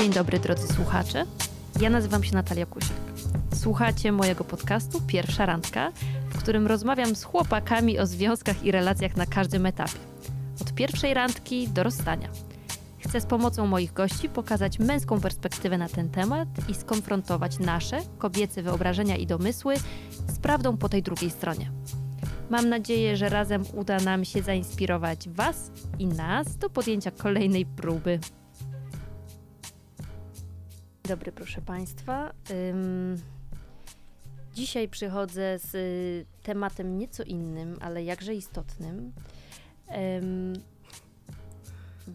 Dzień dobry drodzy słuchacze. Ja nazywam się Natalia Kusiak. Słuchacie mojego podcastu Pierwsza Randka, w którym rozmawiam z chłopakami o związkach i relacjach na każdym etapie. Od pierwszej randki do rozstania. Chcę z pomocą moich gości pokazać męską perspektywę na ten temat i skonfrontować nasze, kobiece wyobrażenia i domysły z prawdą po tej drugiej stronie. Mam nadzieję, że razem uda nam się zainspirować Was i nas do podjęcia kolejnej próby dobry, proszę Państwa. dzisiaj przychodzę z y, tematem nieco innym, ale jakże istotnym.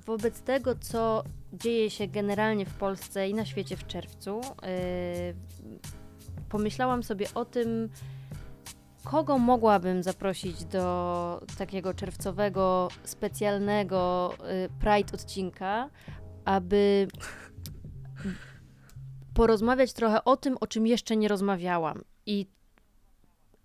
wobec tego, co dzieje się generalnie w Polsce i na świecie w czerwcu, y, pomyślałam sobie o tym, kogo mogłabym zaprosić do takiego czerwcowego, specjalnego y, Pride odcinka, aby porozmawiać trochę o tym, o czym jeszcze nie rozmawiałam i,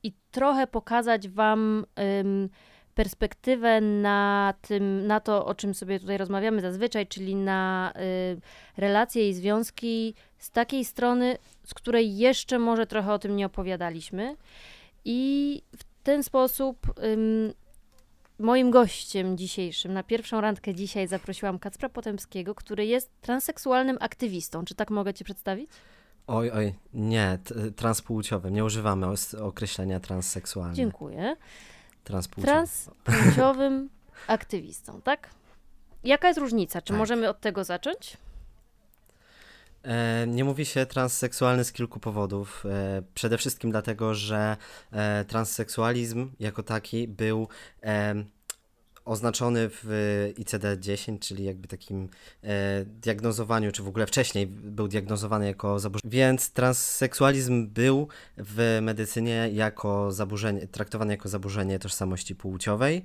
i trochę pokazać Wam ym, perspektywę na, tym, na to, o czym sobie tutaj rozmawiamy zazwyczaj, czyli na y, relacje i związki z takiej strony, z której jeszcze może trochę o tym nie opowiadaliśmy. I w ten sposób ym, moim gościem dzisiejszym. Na pierwszą randkę dzisiaj zaprosiłam Kacpra Potemskiego, który jest transseksualnym aktywistą. Czy tak mogę cię przedstawić? Oj, oj, nie, transpłciowym. Nie używamy określenia transseksualnego. Dziękuję. Transpłciowym. Transpłciowym aktywistą, tak? Jaka jest różnica? Czy tak. możemy od tego zacząć? E, nie mówi się transseksualny z kilku powodów. E, przede wszystkim dlatego, że e, transseksualizm jako taki był oznaczony w ICD-10, czyli jakby takim diagnozowaniu, czy w ogóle wcześniej był diagnozowany jako zaburzenie. Więc transseksualizm był w medycynie jako zaburzenie, traktowany jako zaburzenie tożsamości płciowej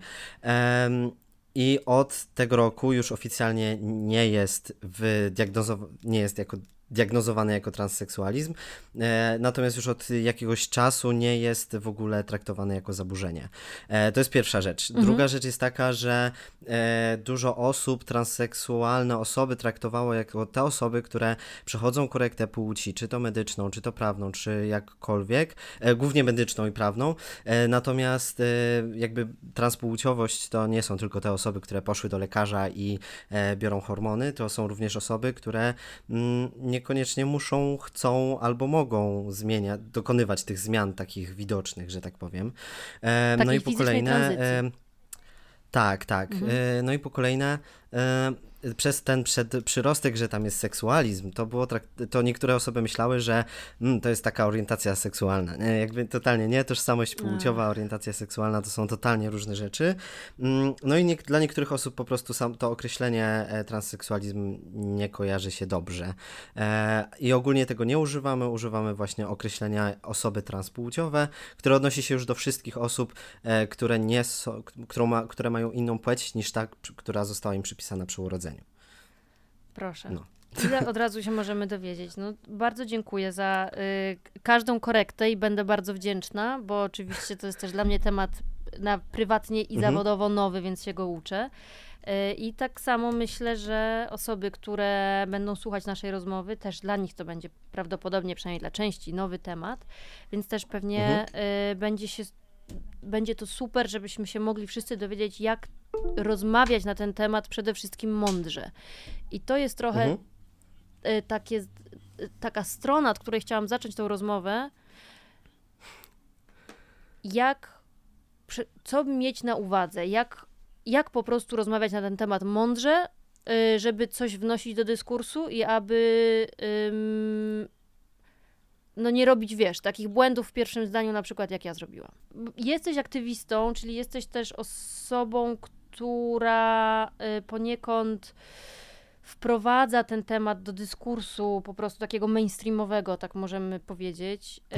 i od tego roku już oficjalnie nie jest, w diagnozow- nie jest jako diagnozowany jako transseksualizm, e, natomiast już od jakiegoś czasu nie jest w ogóle traktowany jako zaburzenie. E, to jest pierwsza rzecz. Mhm. Druga rzecz jest taka, że e, dużo osób, transseksualne osoby traktowało jako te osoby, które przechodzą korektę płci, czy to medyczną, czy to prawną, czy jakkolwiek, e, głównie medyczną i prawną, e, natomiast e, jakby transpłciowość to nie są tylko te osoby, które poszły do lekarza i biorą hormony, to są również osoby, które mm, nie niekoniecznie muszą, chcą albo mogą zmieniać, dokonywać tych zmian takich widocznych, że tak powiem. E, no i po kolejne. E, tak, tak. Mhm. E, no i po kolejne e, przez ten przed, przyrostek, że tam jest seksualizm, to było to niektóre osoby myślały, że mm, to jest taka orientacja seksualna. Nie, jakby totalnie nie, tożsamość mm. płciowa, orientacja seksualna to są totalnie różne rzeczy. Mm, no i nie, dla niektórych osób po prostu sam to określenie e, transseksualizm nie kojarzy się dobrze. E, I ogólnie tego nie używamy, używamy właśnie określenia osoby transpłciowe, które odnosi się już do wszystkich osób, e, które nie są, so, ma, które mają inną płeć niż ta, która została im przypisana przy urodzeniu. Proszę. No. Ile od razu się możemy dowiedzieć. No, bardzo dziękuję za y, każdą korektę i będę bardzo wdzięczna, bo oczywiście to jest też dla mnie temat na prywatnie i mhm. zawodowo nowy, więc się go uczę. Y, I tak samo myślę, że osoby, które będą słuchać naszej rozmowy, też dla nich to będzie prawdopodobnie, przynajmniej dla części, nowy temat, więc też pewnie mhm. Y, będzie się będzie to super, żebyśmy się mogli wszyscy dowiedzieć, jak rozmawiać na ten temat przede wszystkim mądrze. I to jest trochę mhm. E, takie, e, taka strona, od której chciałam zacząć tą rozmowę. Jak, co mieć na uwadze, jak, jak po prostu rozmawiać na ten temat mądrze, e, żeby coś wnosić do dyskursu i aby no nie robić, wiesz, takich błędów w pierwszym zdaniu, na przykład jak ja zrobiłam. Jesteś aktywistą, czyli jesteś też osobą, która y, poniekąd wprowadza ten temat do dyskursu po prostu takiego mainstreamowego, tak możemy powiedzieć. Y,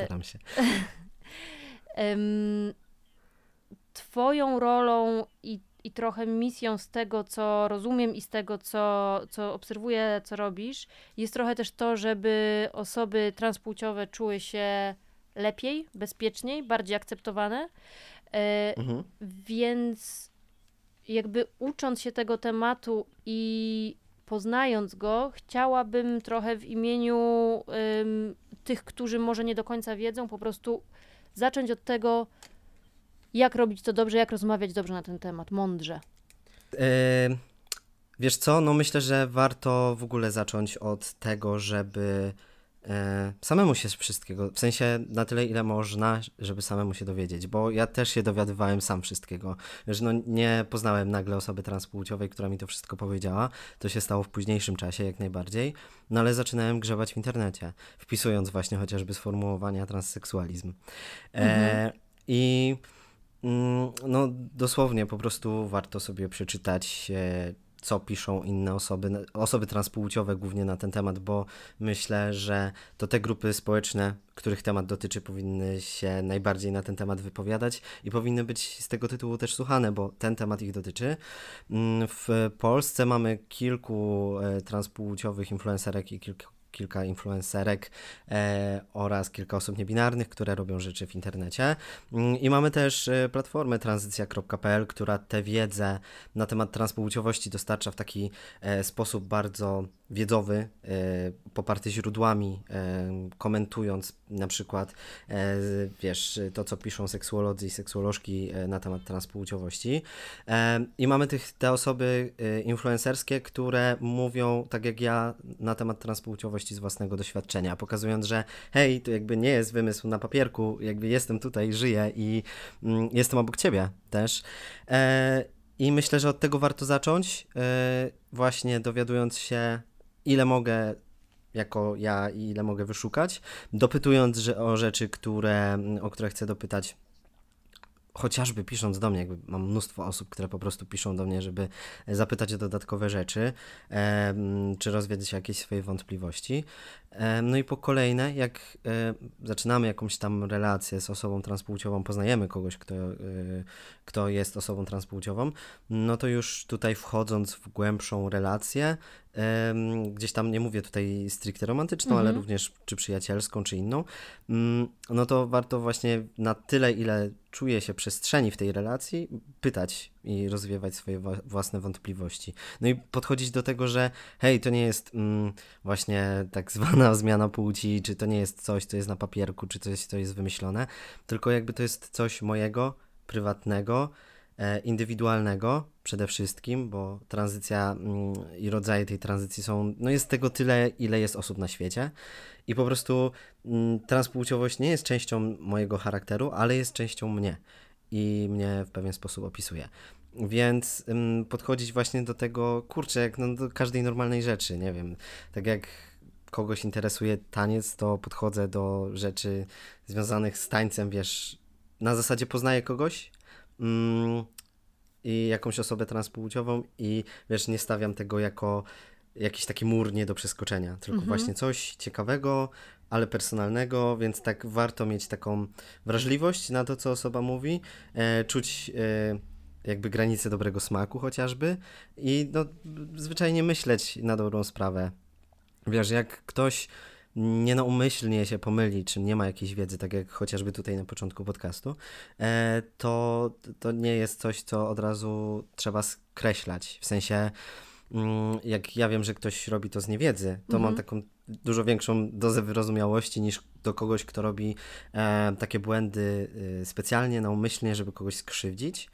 Staram się. Twoją rolą i i trochę misją z tego, co rozumiem i z tego, co, co obserwuję, co robisz, jest trochę też to, żeby osoby transpłciowe czuły się lepiej, bezpieczniej, bardziej akceptowane. E, mhm. Więc jakby ucząc się tego tematu i poznając go, chciałabym trochę w imieniu tych, którzy może nie do końca wiedzą, po prostu zacząć od tego, jak robić to dobrze, jak rozmawiać dobrze na ten temat, mądrze? wiesz co, no myślę, że warto w ogóle zacząć od tego, żeby yy, samemu się wszystkiego, w sensie na tyle ile można, żeby samemu się dowiedzieć, bo ja też się dowiadywałem sam wszystkiego. Wiesz, no nie poznałem nagle osoby transpłciowej, która mi to wszystko powiedziała, to się stało w późniejszym czasie jak najbardziej, no ale zaczynałem grzebać w internecie, wpisując właśnie chociażby sformułowania transseksualizm. E, mhm. I Mm, no, dosłownie po prostu warto sobie przeczytać, e, co piszą inne osoby, osoby transpłciowe głównie na ten temat, bo myślę, że to te grupy społeczne, których temat dotyczy, powinny się najbardziej na ten temat wypowiadać i powinny być z tego tytułu też słuchane, bo ten temat ich dotyczy. Mm, w Polsce mamy kilku e, transpłciowych influencerek i kilku kilka influencerek e, oraz kilka osób niebinarnych, które robią rzeczy w internecie. Mm, I mamy też e, platformę tranzycja.pl, która tę wiedzę na temat transpłciowości dostarcza w taki e, sposób bardzo wiedzowy, e, poparty źródłami, e, komentując na przykład, e, wiesz, to co piszą seksuolodzy i seksuolożki na temat transpłciowości. I mamy tych, te osoby influencerskie, które mówią, tak jak ja, na temat transpłciowości z własnego doświadczenia, pokazując, że hej, to jakby nie jest wymysł na papierku, jakby jestem tutaj, żyję i mm, jestem obok ciebie też. I myślę, że od tego warto zacząć, właśnie dowiadując się ile mogę jako ja i ile mogę wyszukać, dopytując że, o rzeczy, które, o które chcę dopytać chociażby pisząc do mnie, jakby mam mnóstwo osób, które po prostu piszą do mnie, żeby zapytać o dodatkowe rzeczy, e, czy rozwiedzić jakieś swoje wątpliwości. E, no i po kolejne, jak e, zaczynamy jakąś tam relację z osobą transpłciową, poznajemy kogoś, kto, e, kto jest osobą transpłciową, no to już tutaj wchodząc w głębszą relację, gdzieś tam nie mówię tutaj stricte romantyczną, mhm. ale również czy przyjacielską, czy inną, mm, no to warto właśnie na tyle, ile czuje się przestrzeni w tej relacji, pytać i rozwiewać swoje własne wątpliwości. No i podchodzić do tego, że hej, to nie jest mm, właśnie tak zwana zmiana płci, czy to nie jest coś, co jest na papierku, czy coś, co jest wymyślone, tylko jakby to jest coś mojego, prywatnego, e, indywidualnego przede wszystkim, bo tranzycja mm, i rodzaje tej tranzycji są, no jest tego tyle, ile jest osób na świecie i po prostu mm, transpłciowość nie jest częścią mojego charakteru, ale jest częścią mnie i mnie w pewien sposób opisuje. Więc ym, podchodzić właśnie do tego, kurczę, jak no, do każdej normalnej rzeczy, nie wiem, tak jak kogoś interesuje taniec, to podchodzę do rzeczy związanych z tańcem, wiesz, na zasadzie poznaję kogoś mm, i jakąś osobę transpłciową i wiesz, nie stawiam tego jako jakiś taki mur nie do przeskoczenia, tylko mhm. właśnie coś ciekawego, ale personalnego, więc tak warto mieć taką wrażliwość na to, co osoba mówi, e, czuć e, jakby granice dobrego smaku chociażby i no, zwyczajnie myśleć na dobrą sprawę. Wiesz, jak ktoś nienaumyślnie się pomyli, czy nie ma jakiejś wiedzy, tak jak chociażby tutaj na początku podcastu, e, to, to nie jest coś, co od razu trzeba skreślać. W sensie, mm, jak ja wiem, że ktoś robi to z niewiedzy, to mm -hmm. mam mhm. taką dużo większą dozę wyrozumiałości niż do kogoś, kto robi e, takie błędy e, specjalnie, naumyślnie, żeby kogoś skrzywdzić.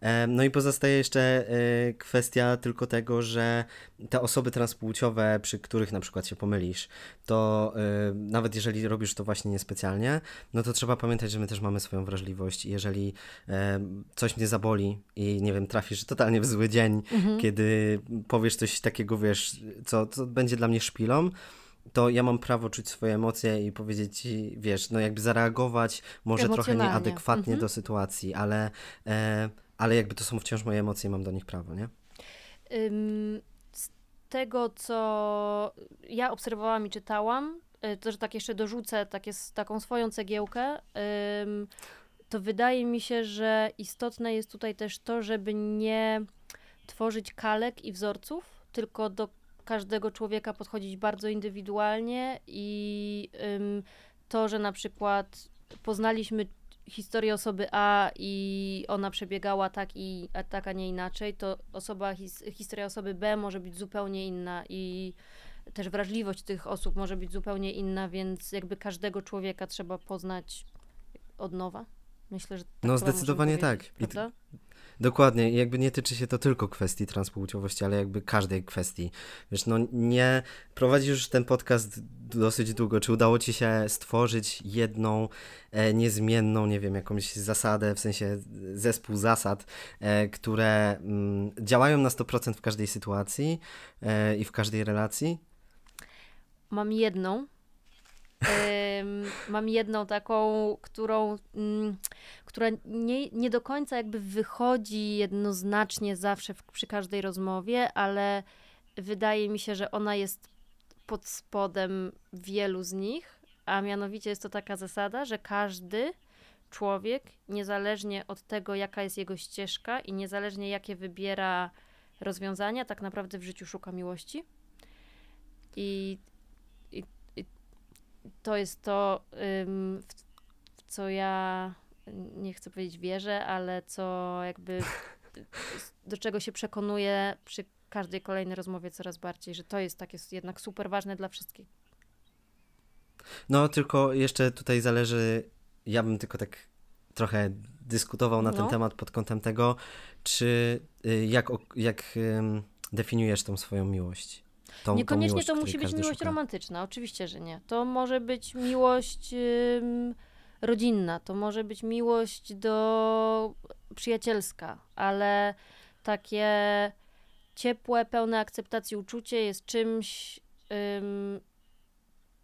E, no i pozostaje jeszcze e, kwestia tylko tego, że te osoby transpłciowe, przy których na przykład się pomylisz, to e, nawet jeżeli robisz to właśnie niespecjalnie, no to trzeba pamiętać, że my też mamy swoją wrażliwość. Jeżeli e, coś mnie zaboli i nie wiem, trafisz totalnie w zły dzień, mhm. kiedy powiesz coś takiego, wiesz, co, co będzie dla mnie szpilą, to ja mam prawo czuć swoje emocje i powiedzieć ci, wiesz, no jakby zareagować może trochę nieadekwatnie mhm. do sytuacji, ale, e, ale jakby to są wciąż moje emocje i mam do nich prawo, nie? Z tego, co ja obserwowałam i czytałam, e, to, że tak jeszcze dorzucę jest taką swoją cegiełkę, to wydaje mi się, że istotne jest tutaj też to, żeby nie tworzyć kalek i wzorców, tylko do każdego człowieka podchodzić bardzo indywidualnie i to, że na przykład poznaliśmy historię osoby A i ona przebiegała tak i a tak, a nie inaczej, to osoba, his, historia osoby B może być zupełnie inna i też wrażliwość tych osób może być zupełnie inna, więc jakby każdego człowieka trzeba poznać od nowa. Myślę, że tak No zdecydowanie tak. Prawda? I Dokładnie, jakby nie tyczy się to tylko kwestii transpłciowości, ale jakby każdej kwestii. Wiesz, no nie prowadzisz już ten podcast dosyć długo. Czy udało ci się stworzyć jedną e, niezmienną, nie wiem, jakąś zasadę, w sensie zespół zasad, e, które m, mm, działają na 100% w każdej sytuacji e, i w każdej relacji? Mam jedną, Mam jedną taką, którą, mm, która nie, nie do końca jakby wychodzi jednoznacznie zawsze w, przy każdej rozmowie, ale wydaje mi się, że ona jest pod spodem wielu z nich, a mianowicie jest to taka zasada, że każdy człowiek, niezależnie od tego, jaka jest jego ścieżka i niezależnie jakie wybiera rozwiązania, tak naprawdę w życiu szuka miłości. I to jest to, w, w co ja nie chcę powiedzieć wierzę, ale co jakby do czego się przekonuję przy każdej kolejnej rozmowie coraz bardziej, że to jest takie jednak super ważne dla wszystkich. No, tylko jeszcze tutaj zależy, ja bym tylko tak trochę dyskutował na no. ten temat pod kątem tego, czy y, jak, jak definiujesz tą swoją miłość? Tą, Niekoniecznie tą miłość, to musi być miłość szuka. romantyczna, oczywiście, że nie. To może być miłość rodzinna, to może być miłość do przyjacielska, ale takie ciepłe, pełne akceptacji uczucie jest czymś,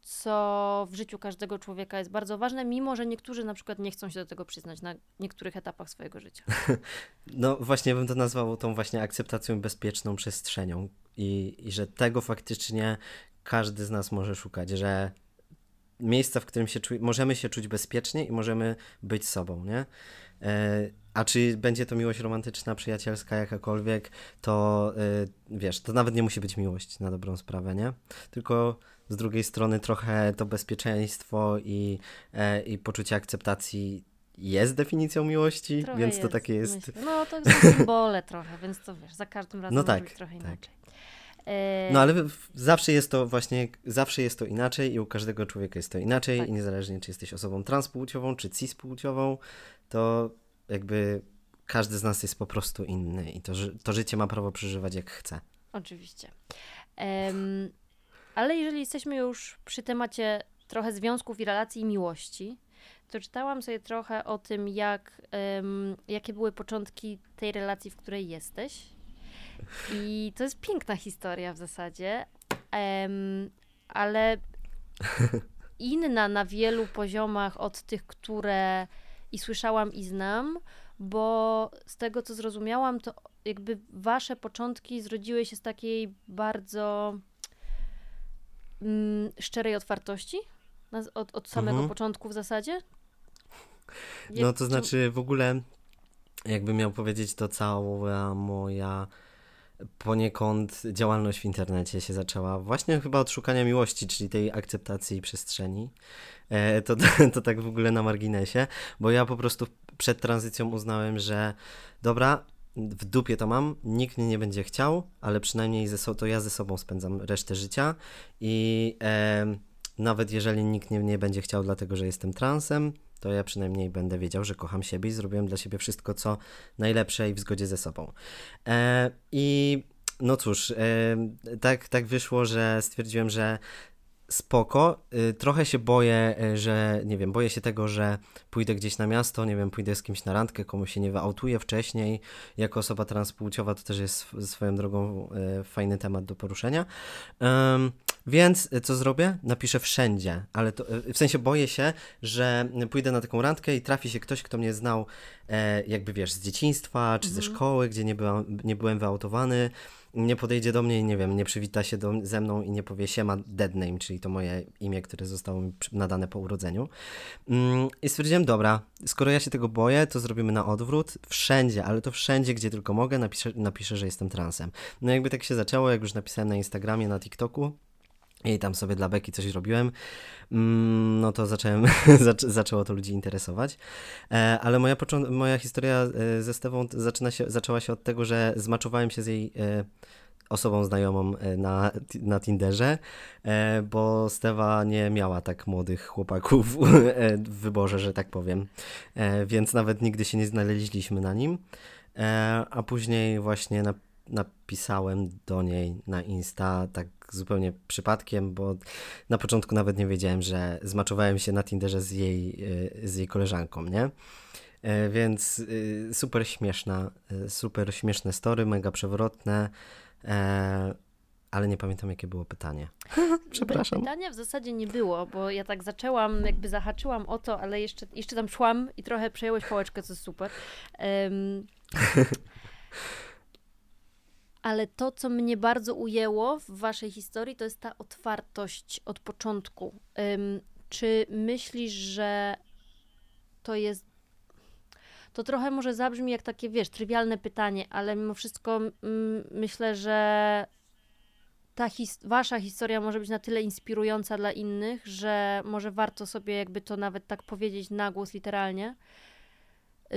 co w życiu każdego człowieka jest bardzo ważne, mimo że niektórzy na przykład nie chcą się do tego przyznać na niektórych etapach swojego życia. No właśnie bym to nazwał tą właśnie akceptacją bezpieczną przestrzenią, i, i że tego faktycznie każdy z nas może szukać, że miejsca, w którym się czu- możemy się czuć bezpiecznie i możemy być sobą, nie? E, a czy będzie to miłość romantyczna, przyjacielska, jakakolwiek, to e, wiesz, to nawet nie musi być miłość na dobrą sprawę, nie? Tylko z drugiej strony trochę to bezpieczeństwo i, e, i poczucie akceptacji jest definicją miłości, trochę więc jest, to takie jest. Myślę. No to są symbole trochę, więc to wiesz, za każdym no razem no tak, trochę tak. inaczej. Yy, no ale zawsze jest to właśnie, zawsze jest to inaczej i u każdego człowieka jest to inaczej tak. i niezależnie czy jesteś osobą transpłciową czy cispłciową, to jakby każdy z nas jest po prostu inny i to, to życie ma prawo przeżywać jak chce. Oczywiście. Um, ale jeżeli jesteśmy już przy temacie trochę związków i relacji i miłości, to czytałam sobie trochę o tym, jak, um, jakie były początki tej relacji, w której jesteś i to jest piękna historia w zasadzie, ale inna na wielu poziomach od tych, które i słyszałam i znam, bo z tego co zrozumiałam, to jakby wasze początki zrodziły się z takiej bardzo mm, szczerej otwartości od, od samego mhm. początku w zasadzie? no to znaczy w ogóle, jakbym miał powiedzieć, to cała moja poniekąd działalność w internecie się zaczęła właśnie chyba od szukania miłości, czyli tej akceptacji przestrzeni. E, to, to tak w ogóle na marginesie, bo ja po prostu przed tranzycją uznałem, że dobra, w dupie to mam, nikt mnie nie będzie chciał, ale przynajmniej ze so to ja ze sobą spędzam resztę życia i e, nawet jeżeli nikt mnie nie będzie chciał, dlatego że jestem transem, to ja przynajmniej będę wiedział, że kocham siebie i zrobiłem dla siebie wszystko, co najlepsze i w zgodzie ze sobą. E, I no cóż, e, tak, tak wyszło, że stwierdziłem, że spoko. E, trochę się boję, e, że nie wiem, boję się tego, że pójdę gdzieś na miasto, nie wiem, pójdę z kimś na randkę, komu się nie wyautuję wcześniej. Jako osoba transpłciowa to też jest swoją drogą e, fajny temat do poruszenia. E, więc y, co zrobię? Napiszę wszędzie, ale to, y, w sensie boję się, że pójdę na taką randkę i trafi się ktoś, kto mnie znał e, jakby wiesz, z dzieciństwa czy mhm. ze szkoły, gdzie nie, była, nie byłem wyautowany, nie podejdzie do mnie i nie wiem, nie przywita się do, ze mną i nie powie siema dead name, czyli to moje imię, które zostało mi nadane po urodzeniu. Mm, I stwierdziłem, dobra, skoro ja się tego boję, to zrobimy na odwrót, wszędzie, ale to wszędzie, gdzie tylko mogę, napiszę, napiszę że jestem transem. No jakby tak się zaczęło, jak już napisałem na Instagramie, na TikToku, i tam sobie dla beki coś robiłem, mm, no to zacząłem, zaczęło to ludzi interesować. E, ale moja, moja historia e, ze Stewą zaczyna się, zaczęła się od tego, że zmaczowałem się z jej e, osobą znajomą na, na Tinderze, bo Stewa nie miała tak młodych chłopaków w wyborze, że tak powiem, więc nawet nigdy się nie znaleźliśmy na nim. A później właśnie na napisałem do niej na Insta tak zupełnie przypadkiem, bo na początku nawet nie wiedziałem, że zmaczowałem się na Tinderze z jej, z jej koleżanką, nie? E, więc y, super śmieszna, y, super śmieszne story, mega przewrotne. E, ale nie pamiętam, jakie było pytanie. Przepraszam. Pytania w zasadzie nie było, bo ja tak zaczęłam, jakby zahaczyłam o to, ale jeszcze, jeszcze tam szłam i trochę przejęłeś pałeczkę, co super. Um, ale to, co mnie bardzo ujęło w waszej historii, to jest ta otwartość od początku. Um, czy myślisz, że to jest. To trochę może zabrzmi jak takie, wiesz, trywialne pytanie, ale mimo wszystko myślę, że ta his wasza historia może być na tyle inspirująca dla innych, że może warto sobie jakby to nawet tak powiedzieć na głos literalnie.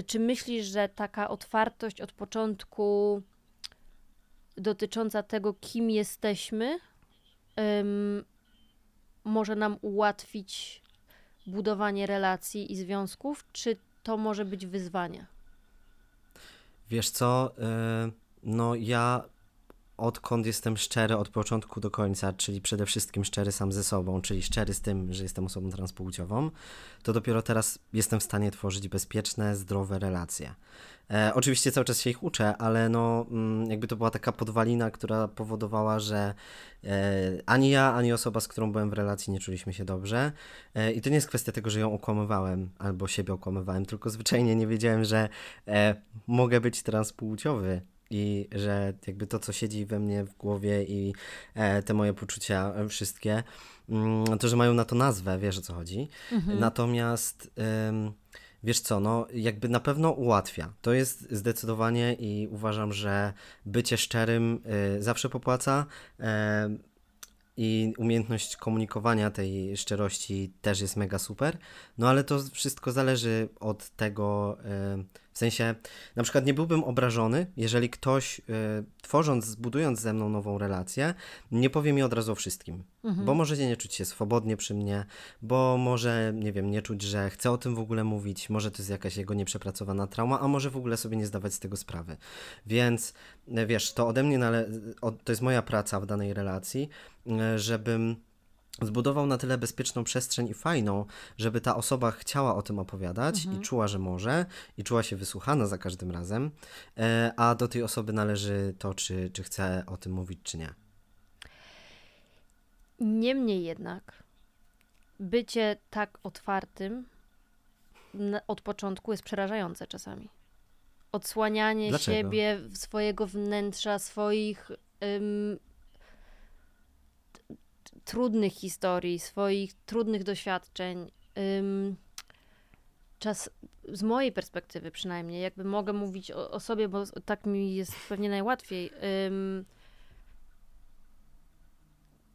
Czy myślisz, że taka otwartość od początku dotycząca tego, kim jesteśmy, um, może nam ułatwić budowanie relacji i związków, czy to może być wyzwanie? Wiesz co, e, no ja odkąd jestem szczery od początku do końca, czyli przede wszystkim szczery sam ze sobą, czyli szczery z tym, że jestem osobą transpłciową, to dopiero teraz jestem w stanie tworzyć bezpieczne, zdrowe relacje. E, oczywiście cały czas się ich uczę, ale no mm, jakby to była taka podwalina, która powodowała, że e, ani ja, ani osoba, z którą byłem w relacji, nie czuliśmy się dobrze. E, I to nie jest kwestia tego, że ją okłamywałem albo siebie okłamywałem, tylko zwyczajnie nie wiedziałem, że e, mogę być transpłciowy i że jakby to, co siedzi we mnie w głowie i e, te moje poczucia e, wszystkie, mm, to, że mają na to nazwę, wiesz o co chodzi. Mhm. Natomiast... Wiesz co, no jakby na pewno ułatwia. To jest zdecydowanie i uważam, że bycie szczerym y, zawsze popłaca. Y, i umiejętność komunikowania tej szczerości też jest mega super. No ale to wszystko zależy od tego, y, w sensie, na przykład nie byłbym obrażony, jeżeli ktoś, y, tworząc, budując ze mną nową relację, nie powie mi od razu o wszystkim. Mhm. Bo możecie nie czuć się swobodnie przy mnie, bo może, nie wiem, nie czuć, że chce o tym w ogóle mówić, może to jest jakaś jego nieprzepracowana trauma, a może w ogóle sobie nie zdawać z tego sprawy. Więc, e, wiesz, to ode mnie, nale- to jest moja praca w danej relacji, e, żebym zbudował na tyle bezpieczną przestrzeń i fajną, żeby ta osoba chciała o tym opowiadać mhm. i czuła, że może, i czuła się wysłuchana za każdym razem, e, a do tej osoby należy to, czy, czy chce o tym mówić, czy nie. Niemniej jednak, bycie tak otwartym od początku jest przerażające czasami. Odsłanianie Dlaczego? siebie, swojego wnętrza, swoich. Ym, trudnych historii, swoich trudnych doświadczeń. Czas, z mojej perspektywy przynajmniej, jakby mogę mówić o, o sobie, bo tak mi jest pewnie najłatwiej.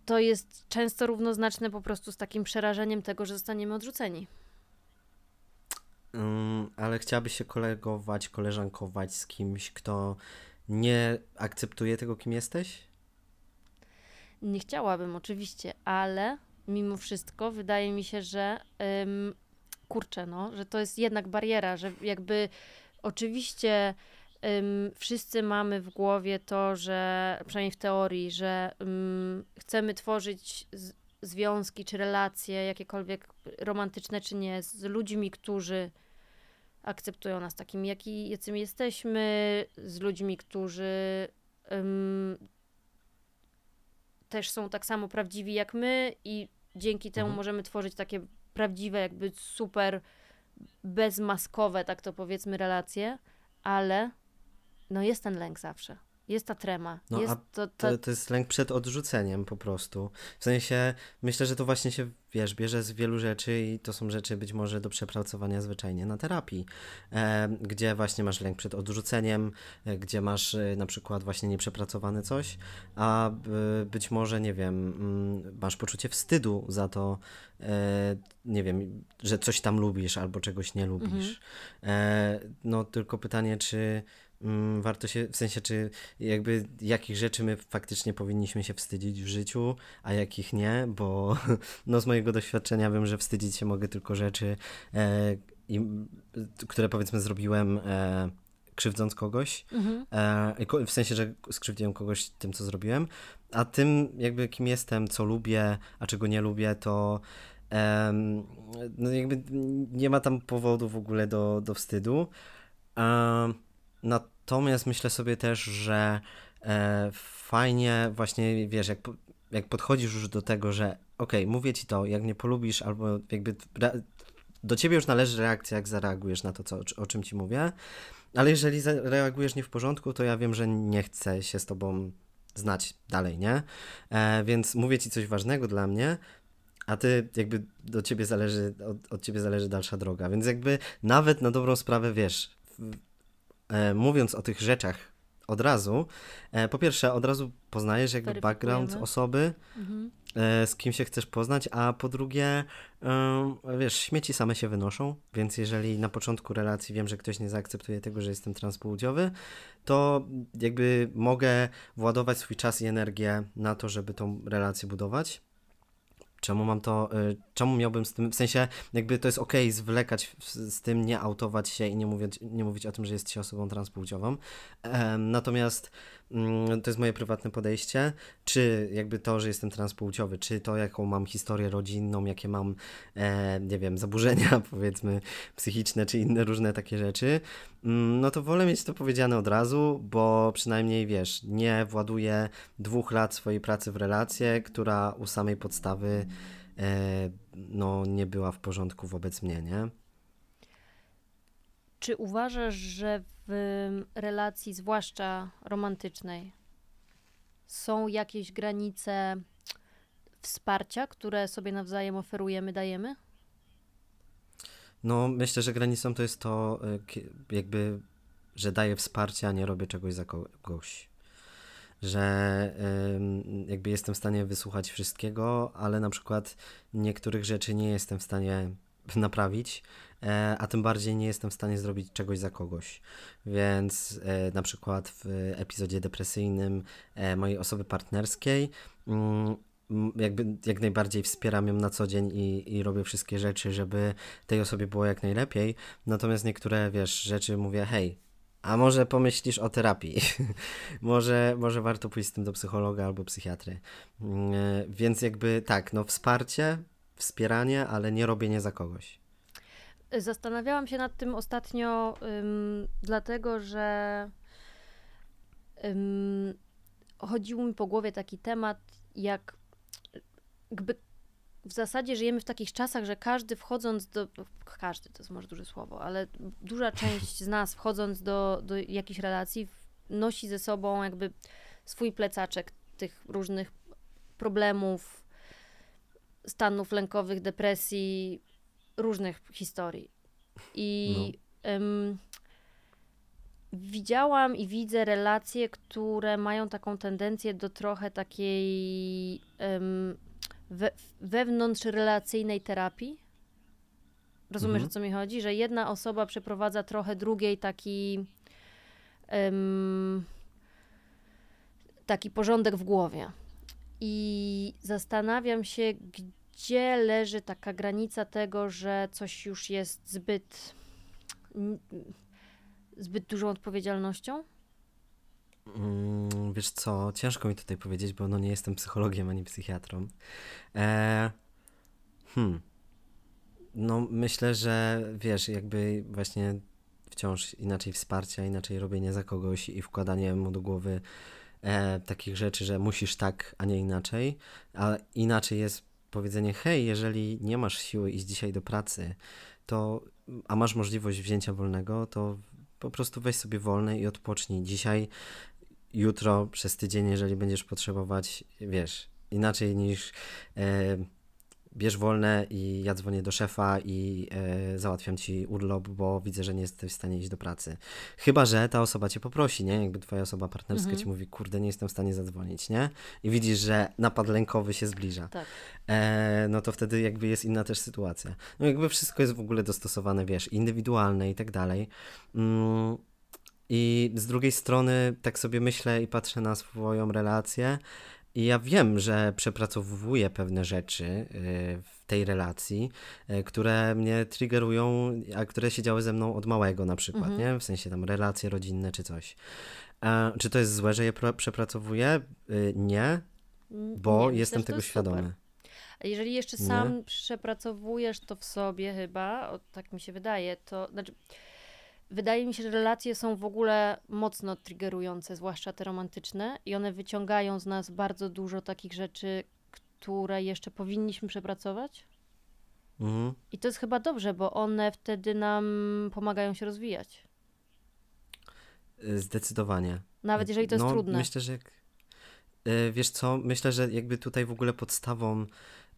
to jest często równoznaczne po prostu z takim przerażeniem tego, że zostaniemy odrzuceni. Um, ale chciałabyś się kolegować, koleżankować z kimś, kto nie akceptuje tego, kim jesteś? Nie chciałabym oczywiście, ale mimo wszystko wydaje mi się, że ym, kurczę, no, że to jest jednak bariera, że jakby oczywiście ym, wszyscy mamy w głowie to, że przynajmniej w teorii, że ym, chcemy tworzyć z, związki czy relacje jakiekolwiek romantyczne czy nie z ludźmi, którzy akceptują nas takimi, jaki, jesteśmy, z ludźmi, którzy też są tak samo prawdziwi jak my i dzięki temu mhm. możemy tworzyć takie prawdziwe, jakby super bezmaskowe, tak to powiedzmy, relacje, ale no jest ten lęk zawsze jest ta trema. No, jest to, to, to, jest lęk przed odrzuceniem po prostu. W sensie, myślę, że to właśnie się, wiesz, bierze z wielu rzeczy i to są rzeczy być może do przepracowania zwyczajnie na terapii, e, gdzie właśnie masz lęk przed odrzuceniem, e, gdzie masz e, na przykład właśnie nieprzepracowane coś, a e, być może, nie wiem, m, mm, masz poczucie wstydu za to, e, nie wiem, że coś tam lubisz albo czegoś nie lubisz. Mhm. E, no tylko pytanie, czy Mm, warto się, w sensie, czy jakby jakich rzeczy my faktycznie powinniśmy się wstydzić w życiu, a jakich nie, bo no z mojego doświadczenia wiem, że wstydzić się mogę tylko rzeczy, e, i, które powiedzmy zrobiłem e, krzywdząc kogoś, mhm. e, w sensie, że skrzywdziłem kogoś tym, co zrobiłem, a tym jakby kim jestem, co lubię, a czego nie lubię, to no jakby nie ma tam powodu w ogóle do, do wstydu. a Natomiast myślę sobie też, że e, fajnie właśnie, wiesz, jak, jak podchodzisz już do tego, że okej, okay, mówię ci to, jak nie polubisz, albo jakby do ciebie już należy reakcja, jak zareagujesz na to, co, o czym ci mówię. Ale jeżeli reagujesz nie w porządku, to ja wiem, że nie chcę się z tobą znać dalej, nie? E, więc mówię ci coś ważnego dla mnie, a ty jakby do ciebie zależy, od, od ciebie zależy dalsza droga. Więc jakby nawet na dobrą sprawę wiesz, E, mówiąc o tych rzeczach od razu, e, po pierwsze, od razu poznajesz jakby background osoby, mhm. e, z kim się chcesz poznać, a po drugie, wiesz, śmieci same się wynoszą, więc jeżeli na początku relacji wiem, że ktoś nie zaakceptuje tego, że jestem transpłciowy, to jakby mogę władować swój czas i energię na to, żeby tą relację budować. Czemu mam to, czemu miałbym z tym, w sensie jakby to jest ok, zwlekać z tym, nie autować się i nie mówić, nie mówić o tym, że jest się osobą transpłciową. Natomiast mm, to jest moje prywatne podejście, czy jakby to, że jestem transpłciowy, czy to, jaką mam historię rodzinną, jakie mam, e, nie wiem, zaburzenia, powiedzmy, psychiczne, czy inne różne takie rzeczy, mm, no to wolę mieć to powiedziane od razu, bo przynajmniej wiesz, nie właduję dwóch lat swojej pracy w relację, która u samej podstawy. E, no, nie była w porządku wobec mnie, nie? Czy uważasz, że w relacji, zwłaszcza romantycznej, są jakieś granice wsparcia, które sobie nawzajem oferujemy, dajemy? No, myślę, że granicą to jest to, y, jakby, że daję wsparcie, a nie robię czegoś za kogoś że jakby jestem w stanie wysłuchać wszystkiego, ale na przykład niektórych rzeczy nie jestem w stanie naprawić, e, a tym bardziej nie jestem w stanie zrobić czegoś za kogoś. Więc e, na przykład w epizodzie depresyjnym e, mojej osoby partnerskiej mm, jakby jak najbardziej wspieram ją na co dzień i, i robię wszystkie rzeczy, żeby tej osobie było jak najlepiej. Natomiast niektóre, wiesz, rzeczy mówię, hej, a może pomyślisz o terapii? może, może warto pójść z tym do psychologa albo psychiatry. Yy, więc jakby tak, no wsparcie, wspieranie, ale nie robienie za kogoś. Zastanawiałam się nad tym ostatnio, ym, dlatego że ym, chodził mi po głowie taki temat, jak jakby w zasadzie żyjemy w takich czasach, że każdy wchodząc do. Każdy to jest może duże słowo, ale duża część z nas wchodząc do, do jakichś relacji nosi ze sobą jakby swój plecaczek tych różnych problemów, stanów lękowych, depresji, różnych historii. I no. ym, widziałam i widzę relacje, które mają taką tendencję do trochę takiej. Ym, we, relacyjnej terapii. Rozumiesz, mhm. o co mi chodzi? Że jedna osoba przeprowadza trochę drugiej taki um, taki porządek w głowie. I zastanawiam się, gdzie leży taka granica tego, że coś już jest zbyt zbyt dużą odpowiedzialnością? Mm, wiesz co, ciężko mi tutaj powiedzieć, bo no nie jestem psychologiem ani psychiatrą. E, hmm. No myślę, że wiesz, jakby właśnie wciąż inaczej wsparcia, inaczej robienie za kogoś i wkładanie mu do głowy e, takich rzeczy, że musisz tak, a nie inaczej. A inaczej jest powiedzenie, hej, jeżeli nie masz siły iść dzisiaj do pracy, to, a masz możliwość wzięcia wolnego, to po prostu weź sobie wolne i odpocznij. Dzisiaj jutro, przez tydzień, jeżeli będziesz potrzebować, wiesz, inaczej niż e, bierz wolne i ja dzwonię do szefa i e, załatwiam ci urlop, bo widzę, że nie jesteś w stanie iść do pracy. Chyba, że ta osoba cię poprosi, nie? Jakby twoja osoba partnerska mhm. ci mówi, kurde, nie jestem w stanie zadzwonić, nie? I widzisz, że napad lękowy się zbliża. Tak. E, no to wtedy jakby jest inna też sytuacja. No jakby wszystko jest w ogóle dostosowane, wiesz, indywidualne i tak dalej. Mm i z drugiej strony tak sobie myślę i patrzę na swoją relację. I ja wiem, że przepracowuję pewne rzeczy y, w tej relacji, y, które mnie triggerują, a które się działy ze mną od małego na przykład, mhm. nie? W sensie tam relacje rodzinne czy coś. czy to jest złe, że je przepracowuję? Y, nie, mm, bo nie, jestem tego świadomy. Super. Jeżeli jeszcze sam nie? przepracowujesz to w sobie chyba, o, tak mi się wydaje, to znaczy Wydaje mi się, że relacje są w ogóle mocno triggerujące, zwłaszcza te romantyczne, i one wyciągają z nas bardzo dużo takich rzeczy, które jeszcze powinniśmy przepracować. Mhm. I to jest chyba dobrze, bo one wtedy nam pomagają się rozwijać. Zdecydowanie. Nawet jeżeli to jest no, trudne. Myślę, że jak. E, wiesz co, myślę, że jakby tutaj w ogóle podstawą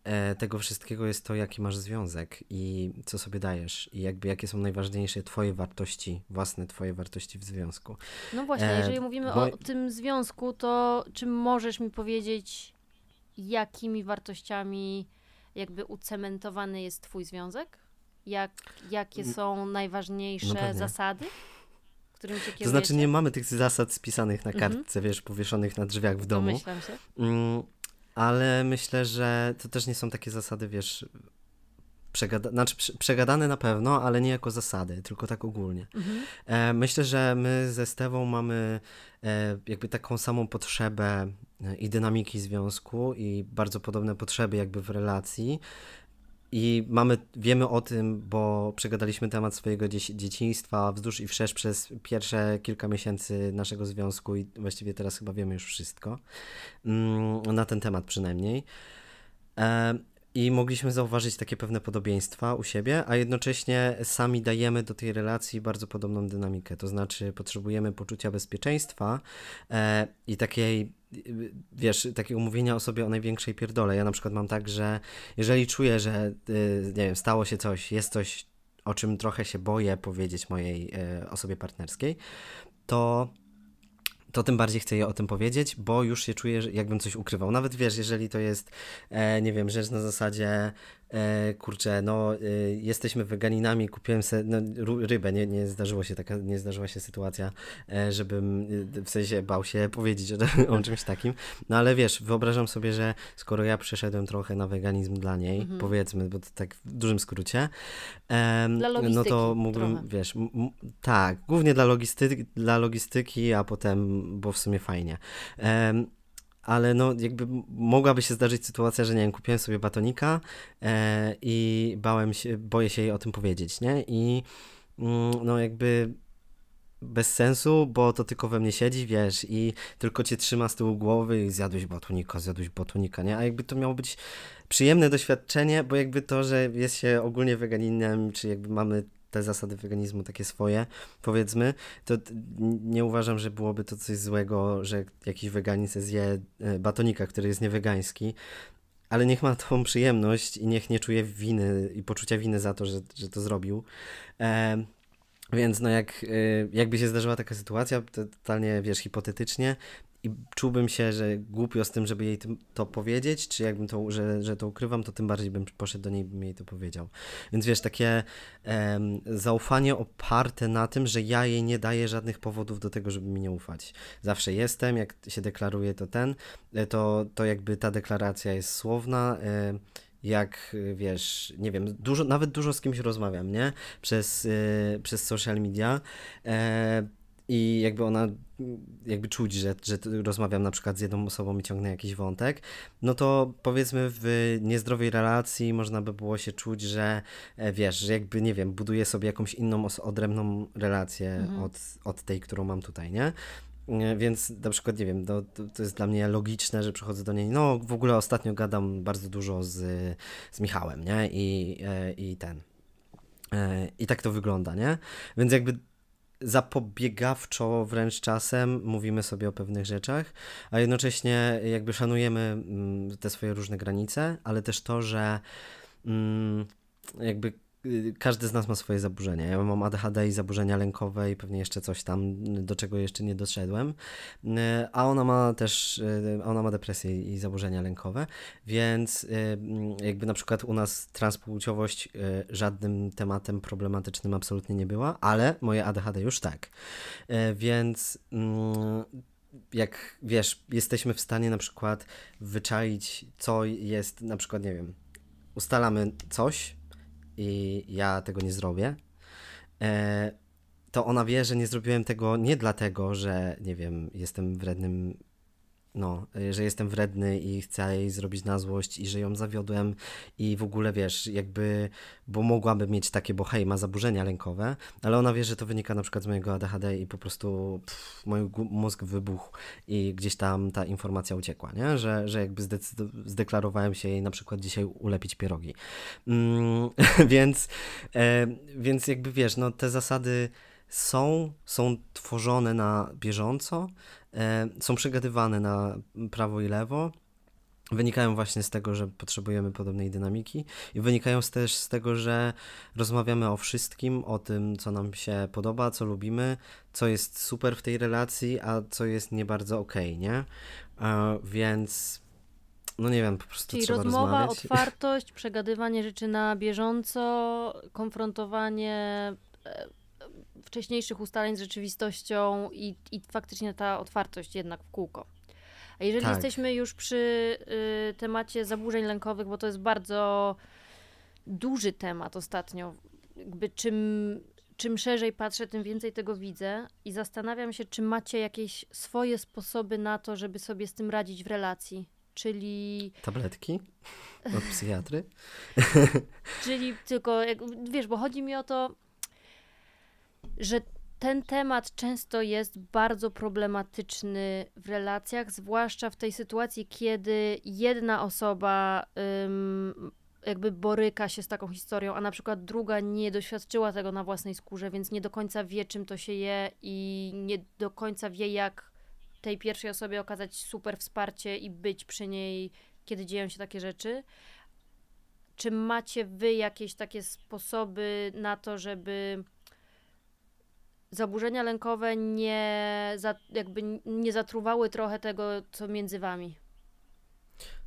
E, tego wszystkiego jest to, jaki masz związek i co sobie dajesz, i jakby jakie są najważniejsze Twoje wartości, własne Twoje wartości w związku. No właśnie, e, jeżeli mówimy bo... o tym związku, to czy możesz mi powiedzieć, jakimi wartościami jakby ucementowany jest Twój związek? Jak, jakie mm. są najważniejsze no zasady? To znaczy, nie mamy tych zasad spisanych na mhm. kartce, mm -hmm. wiesz, powieszonych na drzwiach w domu. Domyślam się. Mm, ale myślę, że to też nie są takie zasady, wiesz, przegada znaczy, przegadane na pewno, ale nie jako zasady, tylko tak ogólnie. Mhm. E, myślę, że my ze Stewą mamy e, jakby taką samą potrzebę e, i dynamiki związku i bardzo podobne potrzeby jakby w relacji i mamy, wiemy o tym, bo przegadaliśmy temat swojego dzieciństwa wzdłuż i wszerz przez pierwsze kilka miesięcy naszego związku i właściwie teraz chyba wiemy już wszystko. Mm, na ten temat przynajmniej. E, I mogliśmy zauważyć takie pewne podobieństwa u siebie, a jednocześnie sami dajemy do tej relacji bardzo podobną dynamikę. To znaczy, potrzebujemy poczucia bezpieczeństwa e, i takiej Y, wiesz, takiego mówienia o sobie o największej pierdole. Ja na przykład mam tak, że jeżeli czuję, że y, nie wiem, stało się coś, jest coś, o czym trochę się boję powiedzieć mojej y, osobie partnerskiej, to to tym bardziej chcę jej o tym powiedzieć, bo już się czuję, jakbym coś ukrywał. Nawet wiesz, jeżeli to jest, e, nie wiem, rzecz na zasadzie e, kurczę, no e, jesteśmy weganinami, kupiłem se, no, rybę, nie, nie zdarzyło się taka, nie zdarzyła się sytuacja, e, żebym y, w sensie bał się powiedzieć o, o, czymś takim, no ale wiesz, wyobrażam sobie, że skoro ja przeszedłem trochę na weganizm dla niej, mhm. powiedzmy, bo to tak w dużym skrócie, no to mógłbym, trochę. wiesz, tak, głównie dla logistyki, dla logistyki, a potem, bo w sumie fajnie ale no jakby mogłaby się zdarzyć sytuacja, że nie wiem, kupiłem sobie batonika e, i bałem się, boję się jej o tym powiedzieć, nie? I mm, no jakby bez sensu, bo to tylko we mnie siedzi, wiesz, i tylko cię trzyma z tyłu głowy i zjadłeś batonika, zjadłeś batonika, nie? A jakby to miało być przyjemne doświadczenie, bo jakby to, że jest się ogólnie weganinem, czy jakby mamy te zasady weganizmu takie swoje, powiedzmy, to nie uważam, że byłoby to coś złego, że jakiś weganin zje e, batonika, który jest niewegański, ale niech ma tą przyjemność i niech nie czuje winy i poczucia winy za to, że, że to zrobił. E, więc no jak, e, jakby się zdarzyła taka sytuacja, totalnie wiesz, hipotetycznie, i czułbym się, że głupio z tym, żeby jej to powiedzieć, czy jakbym to, że, że to ukrywam, to tym bardziej bym poszedł do niej, bym jej to powiedział. Więc wiesz, takie zaufanie oparte na tym, że ja jej nie daję żadnych powodów do tego, żeby mi nie ufać. Zawsze jestem, jak się deklaruje to ten, e, to, to jakby ta deklaracja jest słowna. E, jak e, wiesz, nie wiem, dużo, nawet dużo z kimś rozmawiam, nie? Przez, przez social media i jakby ona jakby czuć, że, że rozmawiam na przykład z jedną osobą i ciągnę jakiś wątek, no to powiedzmy w niezdrowej relacji można by było się czuć, że e, wiesz, że jakby nie wiem, buduję sobie jakąś inną odrębną relację mhm. od, od tej, którą mam tutaj, nie? E, więc na przykład, nie wiem, no to, to jest dla mnie logiczne, że przychodzę do niej. No, w ogóle ostatnio gadam bardzo dużo z, z Michałem, nie? I, e, i ten. I tak to wygląda, nie? Więc jakby zapobiegawczo wręcz czasem mówimy sobie o pewnych rzeczach, a jednocześnie jakby szanujemy mm, te swoje różne granice, ale też to, że mm, jakby Y, każdy z nas ma swoje zaburzenia. Ja mam ADHD i zaburzenia lękowe i pewnie jeszcze coś tam, do czego jeszcze nie doszedłem. Y, a ona ma też, y, a ona ma depresję i zaburzenia lękowe, więc mm, jakby na przykład u nas transpłciowość żadnym tematem problematycznym absolutnie nie była, ale moje ADHD już tak. Więc mm, jak wiesz, jesteśmy w stanie na przykład wyczaić, co jest na przykład, nie wiem, ustalamy coś, i ja tego nie zrobię, e, to ona wie, że nie zrobiłem tego nie dlatego, że nie wiem, jestem wrednym no, y, że jestem wredny i chcę jej zrobić na złość i że ją zawiodłem i w ogóle wiesz, jakby, bo mogłaby mieć takie, bo hej, ma zaburzenia lękowe, ale ona wie, że to wynika na przykład z mojego ADHD i po prostu pff, mój mózg wybuchł i gdzieś tam ta informacja uciekła, nie? Że, że jakby zdeklarowałem się jej na przykład dzisiaj ulepić pierogi. Mm, więc, e, więc jakby wiesz, no te zasady są, są tworzone na bieżąco, e, są przegadywane na prawo i lewo. Wynikają właśnie z tego, że potrzebujemy podobnej dynamiki i wynikają też z tego, że rozmawiamy o wszystkim, o tym, co nam się podoba, co lubimy, co jest super w tej relacji, a co jest nie bardzo okej, okay, nie? E, więc no nie wiem, po prostu Czyli trzeba rozmowa, rozmawiać. otwartość, przegadywanie rzeczy na bieżąco, konfrontowanie e, wcześniejszych ustaleń z rzeczywistością i, i faktycznie ta otwartość jednak w kółko. A jeżeli tak. jesteśmy już przy y, temacie zaburzeń lękowych, bo to jest bardzo duży temat ostatnio, jakby czym, czym szerzej patrzę, tym więcej tego widzę i zastanawiam się, czy macie jakieś swoje sposoby na to, żeby sobie z tym radzić w relacji, czyli... Tabletki? Od psychiatry? czyli tylko, jak, wiesz, bo chodzi mi o to, że ten temat często jest bardzo problematyczny w relacjach, zwłaszcza w tej sytuacji, kiedy jedna osoba ym, jakby boryka się z taką historią, a na przykład druga nie doświadczyła tego na własnej skórze, więc nie do końca wie, czym to się je i nie do końca wie, jak tej pierwszej osobie okazać super wsparcie i być przy niej, kiedy dzieją się takie rzeczy. Czy macie wy jakieś takie sposoby na to, żeby zaburzenia lękowe nie, jakby nie zatruwały trochę tego, co między wami?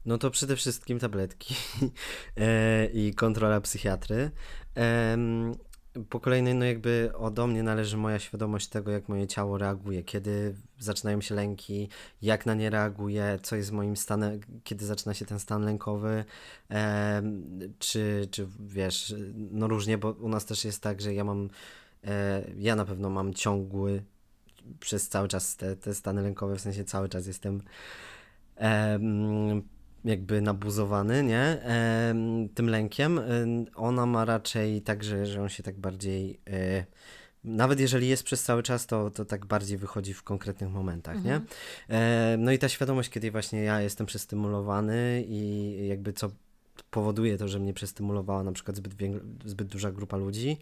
No to przede wszystkim tabletki e, i kontrola psychiatry. Po kolejnej, no jakby ode mnie należy moja świadomość tego, jak moje ciało reaguje, kiedy zaczynają się lęki, jak na nie reaguje, co jest moim stanem, kiedy zaczyna się ten stan lękowy, czy, czy wiesz, no różnie, bo u nas też jest tak, że ja mam E, ja na pewno mam ciągły przez cały czas te, te stany lękowe, w sensie cały czas jestem jakby nabuzowany, nie? Tym lękiem. Ona ma raczej także, że on się tak bardziej e, nawet jeżeli jest przez cały czas, to, to tak bardziej wychodzi w konkretnych momentach, mhm. nie? E, no i ta świadomość, kiedy właśnie ja jestem przestymulowany i jakby co powoduje to, że mnie przestymulowała na przykład zbyt, zbyt duża grupa ludzi,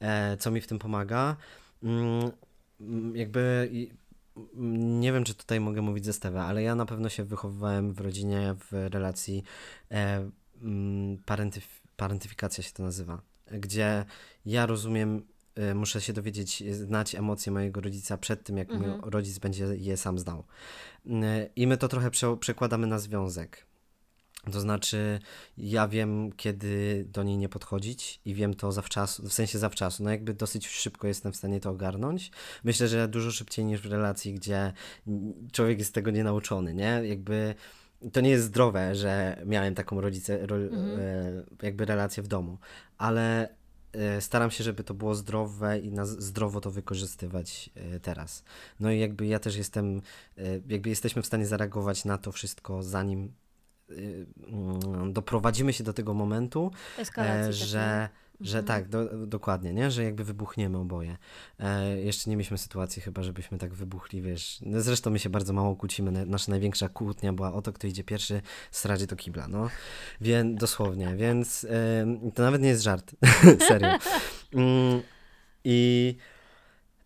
e, co mi w tym pomaga. Mm, jakby nie wiem, czy tutaj mogę mówić ze Stewę, ale ja na pewno się wychowywałem w rodzinie, w relacji e, mm, parentyf parentyfikacja się to nazywa, gdzie ja rozumiem, e, muszę się dowiedzieć, znać emocje mojego rodzica przed tym, jak mhm. mój rodzic będzie je sam znał. E, I my to trochę prze przekładamy na związek. To znaczy, ja wiem, kiedy do niej nie podchodzić i wiem to zawczasu, w sensie zawczasu. No jakby dosyć szybko jestem w stanie to ogarnąć. Myślę, że dużo szybciej niż w relacji, gdzie człowiek jest tego nienauczony, nie? Jakby to nie jest zdrowe, że miałem taką rodzicę, ro, mhm. E, jakby relację w domu, ale e, staram się, żeby to było zdrowe i na zdrowo to wykorzystywać e, teraz. No i jakby ja też jestem, jakby jesteśmy w stanie zareagować na to wszystko, zanim Y, mm, doprowadzimy się do tego momentu, Eskalacji e, że że mhm. tak, do, dokładnie, nie? że jakby wybuchniemy oboje. E, jeszcze nie mieliśmy sytuacji chyba, żebyśmy tak wybuchli, wiesz. No, zresztą my się bardzo mało kłócimy. Nasza największa kłótnia była o to, kto idzie pierwszy, straży to kibla, no. Wie, dosłownie, więc e, to nawet nie jest żart, serio. Mm, I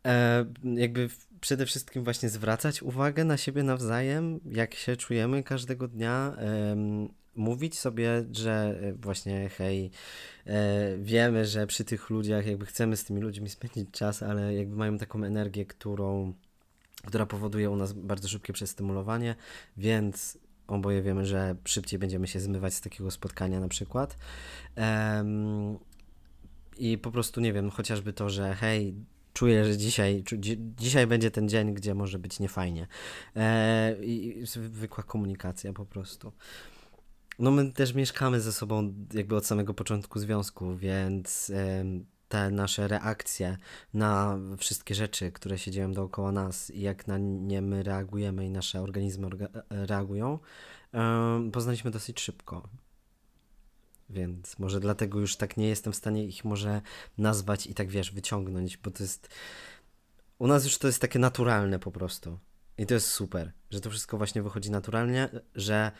e, jakby przede wszystkim właśnie zwracać uwagę na siebie nawzajem, jak się czujemy każdego dnia, mówić sobie, że e, właśnie hej, e, wiemy, że przy tych ludziach jakby chcemy z tymi ludźmi spędzić czas, ale jakby mają taką energię, którą która powoduje u nas bardzo szybkie przestymulowanie, więc oboje wiemy, że szybciej będziemy się zmywać z takiego spotkania na przykład. I po prostu nie wiem, chociażby to, że hej, czuję, że dzisiaj, dzisiaj będzie ten dzień, gdzie może być niefajnie. E, i, i zwykła komunikacja po prostu. No my też mieszkamy ze sobą jakby od samego początku związku, więc e, te nasze reakcje na wszystkie rzeczy, które się dzieją dookoła nas i jak na nie my reagujemy i nasze organizmy orga- reagują, e, poznaliśmy dosyć szybko. Więc może dlatego już tak nie jestem w stanie ich może nazwać i tak wiesz, wyciągnąć, bo to jest. U nas już to jest takie naturalne po prostu. I to jest super, że to wszystko właśnie wychodzi naturalnie, że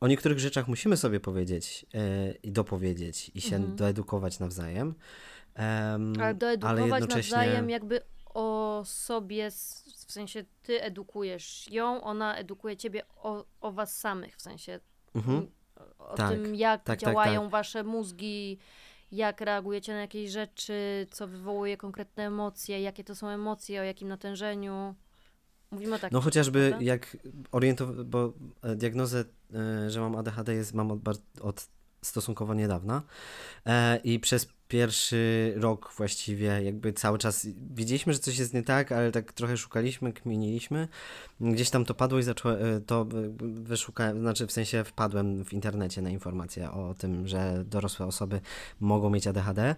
o niektórych rzeczach musimy sobie powiedzieć yy, i dopowiedzieć i się mhm. doedukować nawzajem. Um, ale doedukować ale jednocześnie... nawzajem jakby o sobie, w sensie ty edukujesz ją, ona edukuje ciebie o, o was samych, w sensie mhm o tak, tym, jak tak, tak, działają tak, wasze mózgi, jak reagujecie na jakieś rzeczy, co wywołuje konkretne emocje, jakie to są emocje, o jakim natężeniu. Mówimy o takim. No chociażby prawda? jak orientow... bo e, diagnozę, e, że mam ADHD jest, mam od, od stosunkowo niedawna e, i przez pierwszy rok właściwie jakby cały czas widzieliśmy, że coś jest nie tak, ale tak trochę szukaliśmy, kminiliśmy. Gdzieś tam to padło i zaczęło, e, to wyszukałem, znaczy w sensie wpadłem w internecie na informacje o tym, że dorosłe osoby mogą mieć ADHD.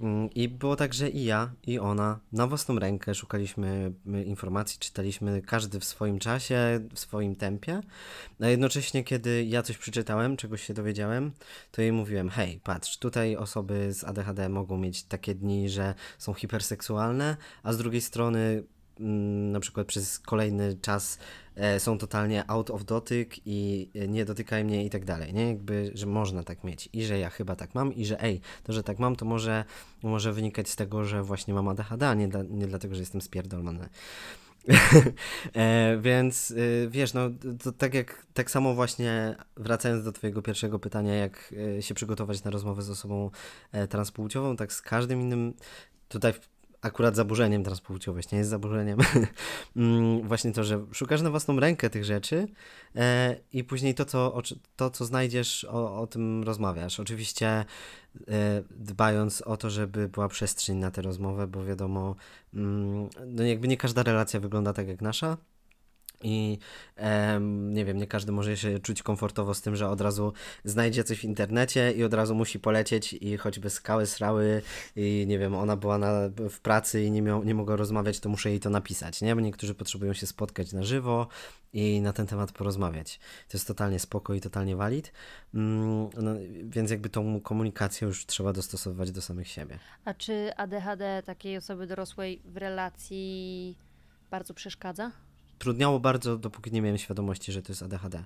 Mm, I było tak, że i ja, i ona na własną rękę szukaliśmy mm, informacji, czytaliśmy każdy w swoim czasie, w swoim tempie. A jednocześnie, kiedy ja coś przeczytałem, czegoś się dowiedziałem, to jej mówiłem: Hej, patrz, tutaj osoby z ADHD mogą mieć takie dni, że są hiperseksualne, a z drugiej strony Mm, na przykład przez kolejny czas e, są totalnie out of dotyk i e, nie dotykaj mnie i tak dalej, nie? Jakby, że można tak mieć i że ja chyba tak mam i że ej, to, że tak mam, to może, może wynikać z tego, że właśnie mam ADHD, a nie, dla, nie dlatego, że jestem spierdolony. e, więc e, wiesz, no to tak jak tak samo właśnie wracając do Twojego pierwszego pytania, jak się przygotować na rozmowę z osobą e, transpłciową, tak z każdym innym tutaj akurat zaburzeniem transpłciowość, nie jest zaburzeniem. Mm, właśnie to, że szukasz na własną rękę tych rzeczy e, i później to, co, o, to, co znajdziesz, o, o tym rozmawiasz. Oczywiście e, dbając o to, żeby była przestrzeń na tę rozmowę, bo wiadomo, mm, no jakby nie każda relacja wygląda tak jak nasza, i em, nie wiem, nie każdy może się czuć komfortowo z tym, że od razu znajdzie coś w internecie i od razu musi polecieć i choćby skały srały i nie wiem, ona była na, w pracy i nie, nie mogła rozmawiać, to muszę jej to napisać, nie? Bo niektórzy potrzebują się spotkać na żywo i na ten temat porozmawiać. To jest totalnie spoko i totalnie walid, mm, no, więc jakby tą komunikację już trzeba dostosowywać do samych siebie. A czy ADHD takiej osoby dorosłej w relacji bardzo przeszkadza? utrudniało bardzo, dopóki nie miałem świadomości, że to jest ADHD.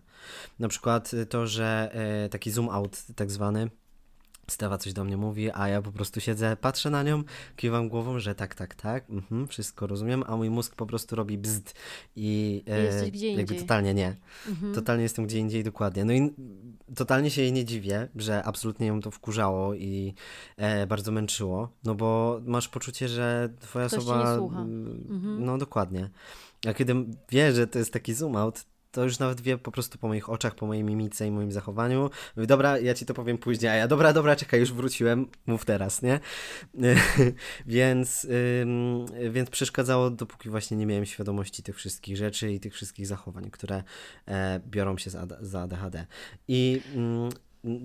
Na przykład y, to, że y, taki zoom out tak zwany, Stewa coś do mnie mówi, a ja po prostu siedzę, patrzę na nią, kiwam głową, że tak, tak, tak, mhm, wszystko rozumiem, a mój mózg po prostu robi bzd i e, gdzie jakby indziej. totalnie nie. Mhm. Totalnie jestem gdzie indziej dokładnie. No i totalnie się jej nie dziwię, że absolutnie ją to wkurzało i e, bardzo męczyło, no bo masz poczucie, że twoja Ktoś osoba... Mhm. No mhm. dokładnie. A kiedy wie, że to jest taki zoom out, to już nawet wie po prostu po moich oczach, po mojej mimice i moim zachowaniu. Mówi, dobra, ja ci to powiem później, a ja, dobra, dobra, czekaj, już wróciłem, mów teraz, nie? więc, ym, więc przeszkadzało, dopóki właśnie nie miałem świadomości tych wszystkich rzeczy i tych wszystkich zachowań, które e, biorą się za, za ADHD. I ym, mm,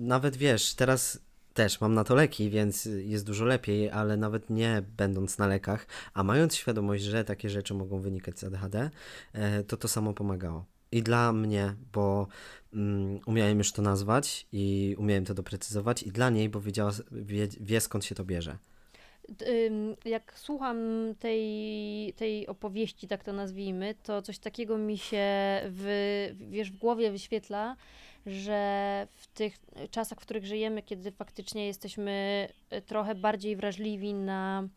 nawet wiesz, teraz też mam na to leki, więc jest dużo lepiej, ale nawet nie będąc na lekach, a mając świadomość, że takie rzeczy mogą wynikać z ADHD, e, to to samo pomagało. I dla mnie, bo mm, umiałem już to nazwać i umiałem to doprecyzować, i dla niej, bo wiedziała, wie, wie skąd się to bierze jak słucham tej, tej opowieści, tak to nazwijmy, to coś takiego mi się w, wiesz, w głowie wyświetla, że w tych czasach, w których żyjemy, kiedy faktycznie jesteśmy e, trochę bardziej wrażliwi na,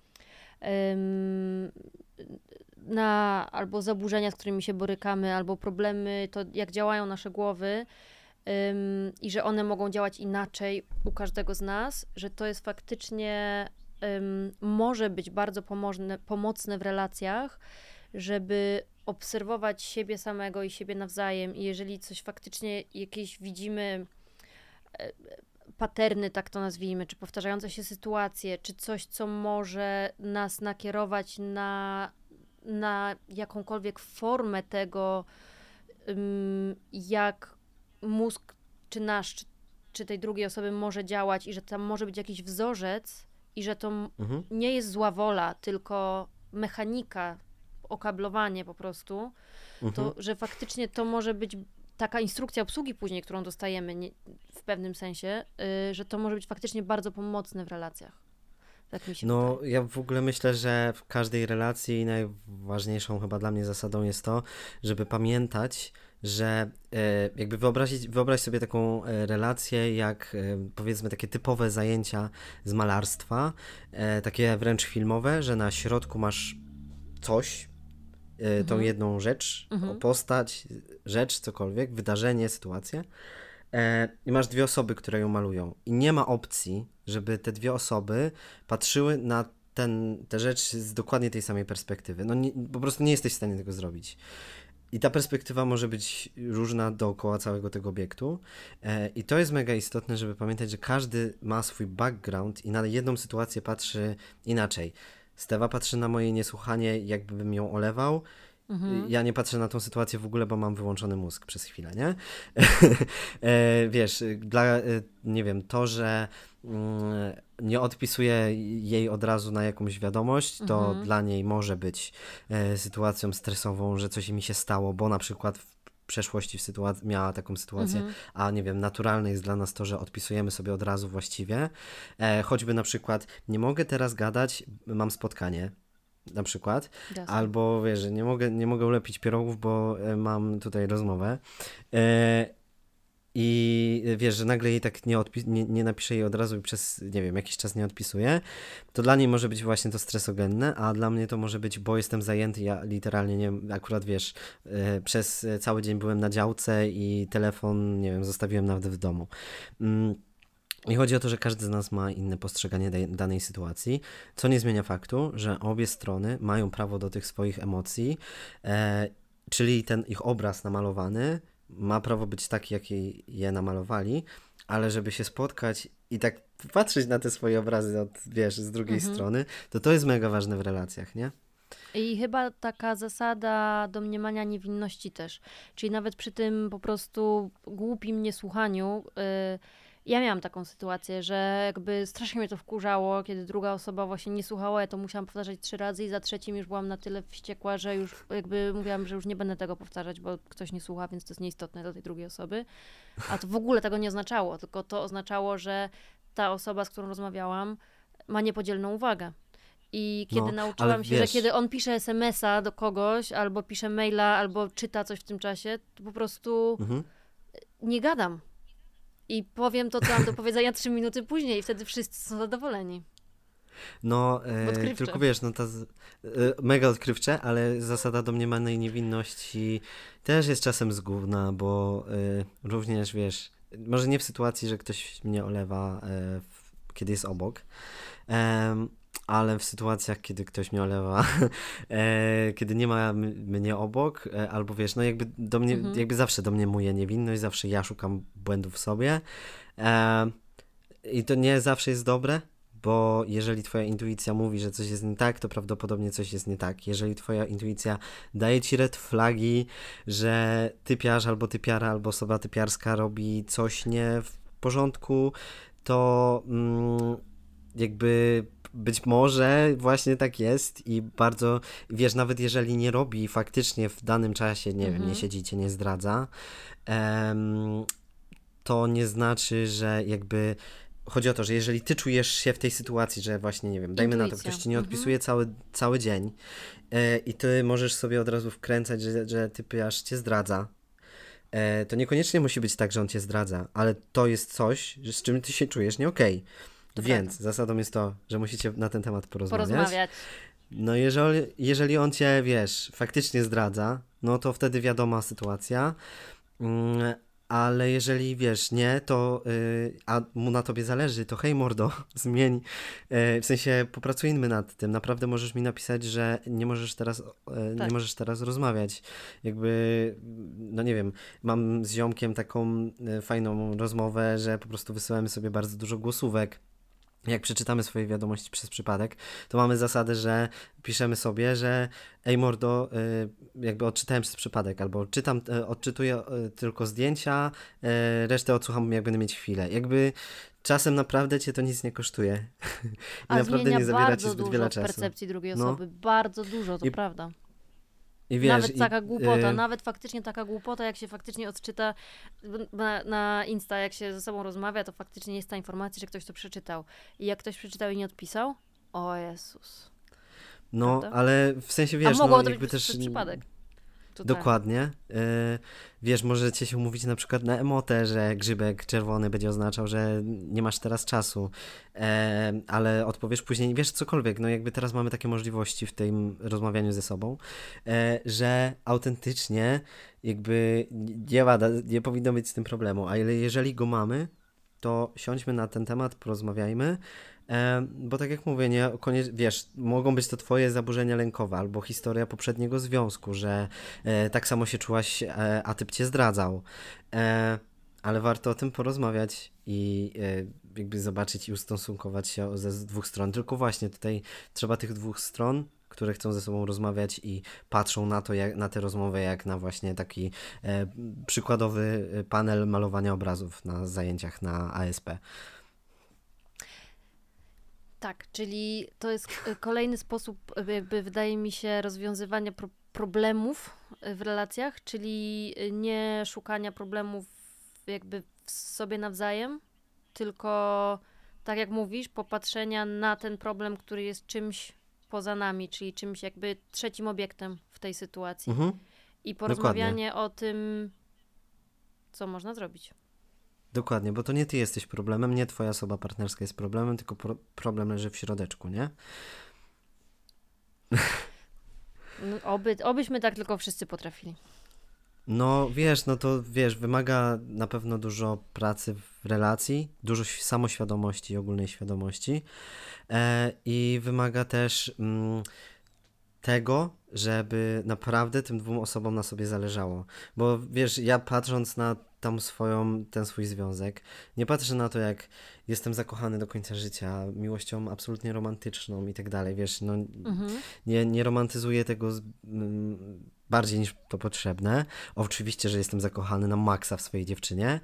na albo zaburzenia, z którymi się borykamy, albo problemy, to jak działają nasze głowy. I że one mogą działać inaczej u każdego z nas, że to jest faktycznie może być bardzo pomożne, pomocne w relacjach, żeby obserwować siebie samego i siebie nawzajem i jeżeli coś faktycznie jakieś widzimy e, paterny, tak to nazwijmy, czy powtarzające się sytuacje, czy coś, co może nas nakierować na, na jakąkolwiek formę tego, jak mózg, czy nasz, czy, czy tej drugiej osoby może działać i że tam może być jakiś wzorzec i że to mhm. nie jest zła wola, tylko mechanika okablowanie po prostu, mhm. to że faktycznie to może być taka instrukcja obsługi później, którą dostajemy nie, w pewnym sensie, y, że to może być faktycznie bardzo pomocne w relacjach. Tak mi się no, wydaje. ja w ogóle myślę, że w każdej relacji najważniejszą chyba dla mnie zasadą jest to, żeby pamiętać, że e, jakby wyobrazić, wyobraź sobie taką e, relację jak e, powiedzmy takie typowe zajęcia z malarstwa, takie wręcz filmowe, że na środku masz coś, E, tą mhm. jedną rzecz, mhm. postać, rzecz, cokolwiek, wydarzenie, sytuację. E, I masz dwie osoby, które ją malują. I nie ma opcji, żeby te dwie osoby patrzyły na ten, tę rzecz z dokładnie tej samej perspektywy. No nie, po prostu nie jesteś w stanie tego zrobić. I ta perspektywa może być różna dookoła całego tego obiektu. E, I to jest mega istotne, żeby pamiętać, że każdy ma swój background i na jedną sytuację patrzy inaczej. Stewa patrzy na moje niesłuchanie, jakbym ją olewał. Mhm. Ja nie patrzę na tą sytuację w ogóle, bo mam wyłączony mózg przez chwilę, nie? E, wiesz, dla, e, nie wiem, to, że mm, nie odpisuję jej od razu na jakąś wiadomość, to mhm. dla niej może być e, sytuacją stresową, że coś mi się stało, bo na przykład przeszłości sytuac- miała taką sytuację, mhm. a nie wiem, naturalne jest dla nas to, że odpisujemy sobie od razu właściwie. E, choćby na przykład, nie mogę teraz gadać, mam spotkanie, na przykład, Does. albo wiesz, nie mogę, nie mogę ulepić pierogów, bo e, mam tutaj rozmowę. E, i y, wiesz, że nagle jej tak nie, nie, nie napisze jej od razu i przez, nie wiem, jakiś czas nie odpisuje, to dla niej może być właśnie to stresogenne, a dla mnie to może być, bo jestem zajęty, ja literalnie, nie wiem, akurat wiesz, yy, przez y, cały dzień byłem na działce i telefon, nie wiem, zostawiłem nawet w domu. Yy. I chodzi o to, że każdy z nas ma inne postrzeganie danej sytuacji, co nie zmienia faktu, że obie strony mają prawo do tych swoich emocji, e, czyli ten ich obraz namalowany ma prawo być taki, jaki je namalowali, ale żeby się spotkać i tak patrzeć na te swoje obrazy, od, wiesz, z drugiej mhm. strony, to to jest mega ważne w relacjach, nie? I chyba taka zasada domniemania niewinności też. Czyli nawet przy tym po prostu głupim niesłuchaniu. Yy ja miałam taką sytuację, że jakby strasznie mnie to wkurzało, kiedy druga osoba właśnie nie słuchała, ja to musiałam powtarzać trzy razy i za trzecim już byłam na tyle wściekła, że już jakby mówiłam, że już nie będę tego powtarzać, bo ktoś nie słucha, więc to jest nieistotne dla tej drugiej osoby. A to w ogóle tego nie oznaczało, tylko to oznaczało, że ta osoba, z którą rozmawiałam, ma niepodzielną uwagę. I kiedy no, nauczyłam się, wiesz... że kiedy on pisze SMS-a do kogoś, albo pisze maila, albo czyta coś w tym czasie, to po prostu mhm. nie gadam i powiem to, co mam do powiedzenia trzy minuty później i wtedy wszyscy są zadowoleni. No, e, tylko wiesz, no ta e, mega odkrywcze, ale zasada domniemanej niewinności też jest czasem zgubna, bo e, również wiesz, może nie w sytuacji, że ktoś mnie olewa, e, w, kiedy jest obok, ale w sytuacjach, kiedy ktoś mnie olewa, e, kiedy nie ma mnie obok, e, albo wiesz, no jakby, do mnie, mhm. jakby zawsze do mnie moja niewinność, zawsze ja szukam błędów w sobie. E, I to nie zawsze jest dobre, bo jeżeli twoja intuicja mówi, że coś jest nie tak, to prawdopodobnie coś jest nie tak. Jeżeli twoja intuicja daje ci red flagi, że typiarz albo typiara albo osoba typiarska robi coś nie w porządku, to mm, jakby być może właśnie tak jest i bardzo, wiesz, nawet jeżeli nie robi faktycznie w danym czasie, nie mhm. wiem, nie mhm. cię nie zdradza, um, to nie znaczy, że jakby chodzi o to, że jeżeli ty czujesz się w tej sytuacji, że właśnie, nie wiem, dajmy na to, ktoś ci nie mhm. odpisuje mhm. cały, cały dzień e, i ty możesz sobie od razu wkręcać, że, że typy aż cię zdradza, e, to niekoniecznie musi być tak, że on cię zdradza, ale to jest coś, z czym ty się czujesz nie okej. Okay. Więc prawda. zasadą jest to, że musicie na ten temat porozmawiać. porozmawiać. No jeżeli, jeżeli on cię, wiesz, faktycznie zdradza, no to wtedy wiadoma sytuacja. Mm, ale jeżeli wiesz, nie, to yy, a mu na tobie zależy, to hej mordo, zmień, yy, w sensie popracujmy nad tym, naprawdę możesz mi napisać, że nie możesz teraz, yy, tak. nie możesz teraz rozmawiać, jakby, no nie wiem, mam z ziomkiem taką y, fajną rozmowę, że po prostu wysyłamy sobie bardzo dużo głosówek, jak przeczytamy swoje wiadomości przez przypadek, to mamy zasadę, że piszemy sobie, że ej mordo, y, jakby odczytałem przez przypadek, albo czytam, y, odczytuję y, tylko zdjęcia, resztę odsłucham, jak będę mieć chwilę. Jakby czasem naprawdę cię to nic nie kosztuje. I A naprawdę nie zabiera ci zbyt wiele czasu. percepcji drugiej no. osoby, no. bardzo dużo, to I prawda. I wiesz, nawet taka i, głupota, y, nawet faktycznie taka głupota, jak się faktycznie odczyta na, na Insta, jak się ze sobą rozmawia, to faktycznie jest ta informacja, że ktoś to przeczytał. I jak ktoś przeczytał i nie odpisał, o Jezus. No, Prawda? ale w sensie wiesz, A no, to jakby być też. Przypadek. Tak. Dokładnie. E, wiesz, możecie się umówić na przykład na emotę, że grzybek czerwony będzie oznaczał, że nie masz teraz czasu, e, ale odpowiesz później, wiesz, cokolwiek. No jakby teraz mamy takie możliwości w tym rozmawianiu ze sobą, e, że autentycznie jakby nie, wada, nie powinno być z tym problemu, a jeżeli go mamy, to siądźmy na ten temat, porozmawiajmy, E, bo tak jak mówię, nie, koniec, wiesz, mogą być to twoje zaburzenia lękowe albo historia poprzedniego związku, że e, tak samo się czułaś, e, a typ cię zdradzał. ale warto o tym porozmawiać i jakby zobaczyć i ustosunkować się ze dwóch stron. Tylko właśnie tutaj trzeba tych dwóch stron które chcą ze sobą rozmawiać i patrzą na to, jak, na tę rozmowę, jak na właśnie taki e, przykładowy panel malowania obrazów na zajęciach na ASP. Tak, czyli to jest e, kolejny sposób, e, jakby wydaje mi się, rozwiązywania pro problemów e, w relacjach, czyli nie szukania problemów jakby w sobie nawzajem, tylko tak jak mówisz, popatrzenia na ten problem, który jest czymś poza nami, czyli czymś jakby trzecim obiektem w tej sytuacji. Mhm. I porozmawianie Dokładnie. o tym, co można zrobić. Dokładnie, bo to nie ty jesteś problemem, nie twoja osoba partnerska jest problemem, tylko pro problem leży w środeczku, nie? No, oby, obyśmy tak tylko wszyscy potrafili. No wiesz, no to wiesz, wymaga na pewno dużo pracy w relacji, dużo samoświadomości, ogólnej świadomości e, i wymaga też mm, tego, żeby naprawdę tym dwóm osobom na sobie zależało. Bo wiesz, ja patrząc na tam swoją, ten swój związek. Nie patrzę na to, jak jestem zakochany do końca życia, miłością absolutnie romantyczną i tak dalej, wiesz, no mhm. nie, nie romantyzuję tego z, mm, bardziej niż to potrzebne. Oczywiście, że jestem zakochany na maksa w swojej dziewczynie,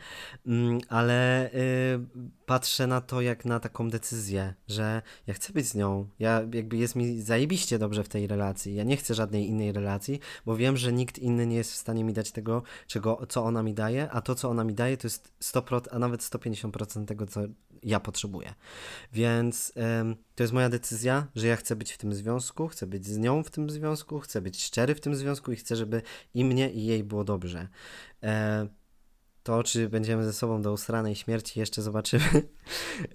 mm, ale y, patrzę na to jak na taką decyzję, że ja chcę być z nią, ja jakby jest mi zajebiście dobrze w tej relacji, ja nie chcę żadnej innej relacji, bo wiem, że nikt inny nie jest w stanie mi dać tego, czego, co ona mi daje, a to, co ona mi daje, to jest 100%, a nawet 150% tego, co, ja potrzebuję. Więc to jest moja decyzja, że ja chcę być w tym związku, chcę być z nią w tym związku, chcę być szczery w tym związku i chcę, żeby i mnie, i jej było dobrze. E, to, czy będziemy ze sobą do usranej śmierci, jeszcze zobaczymy.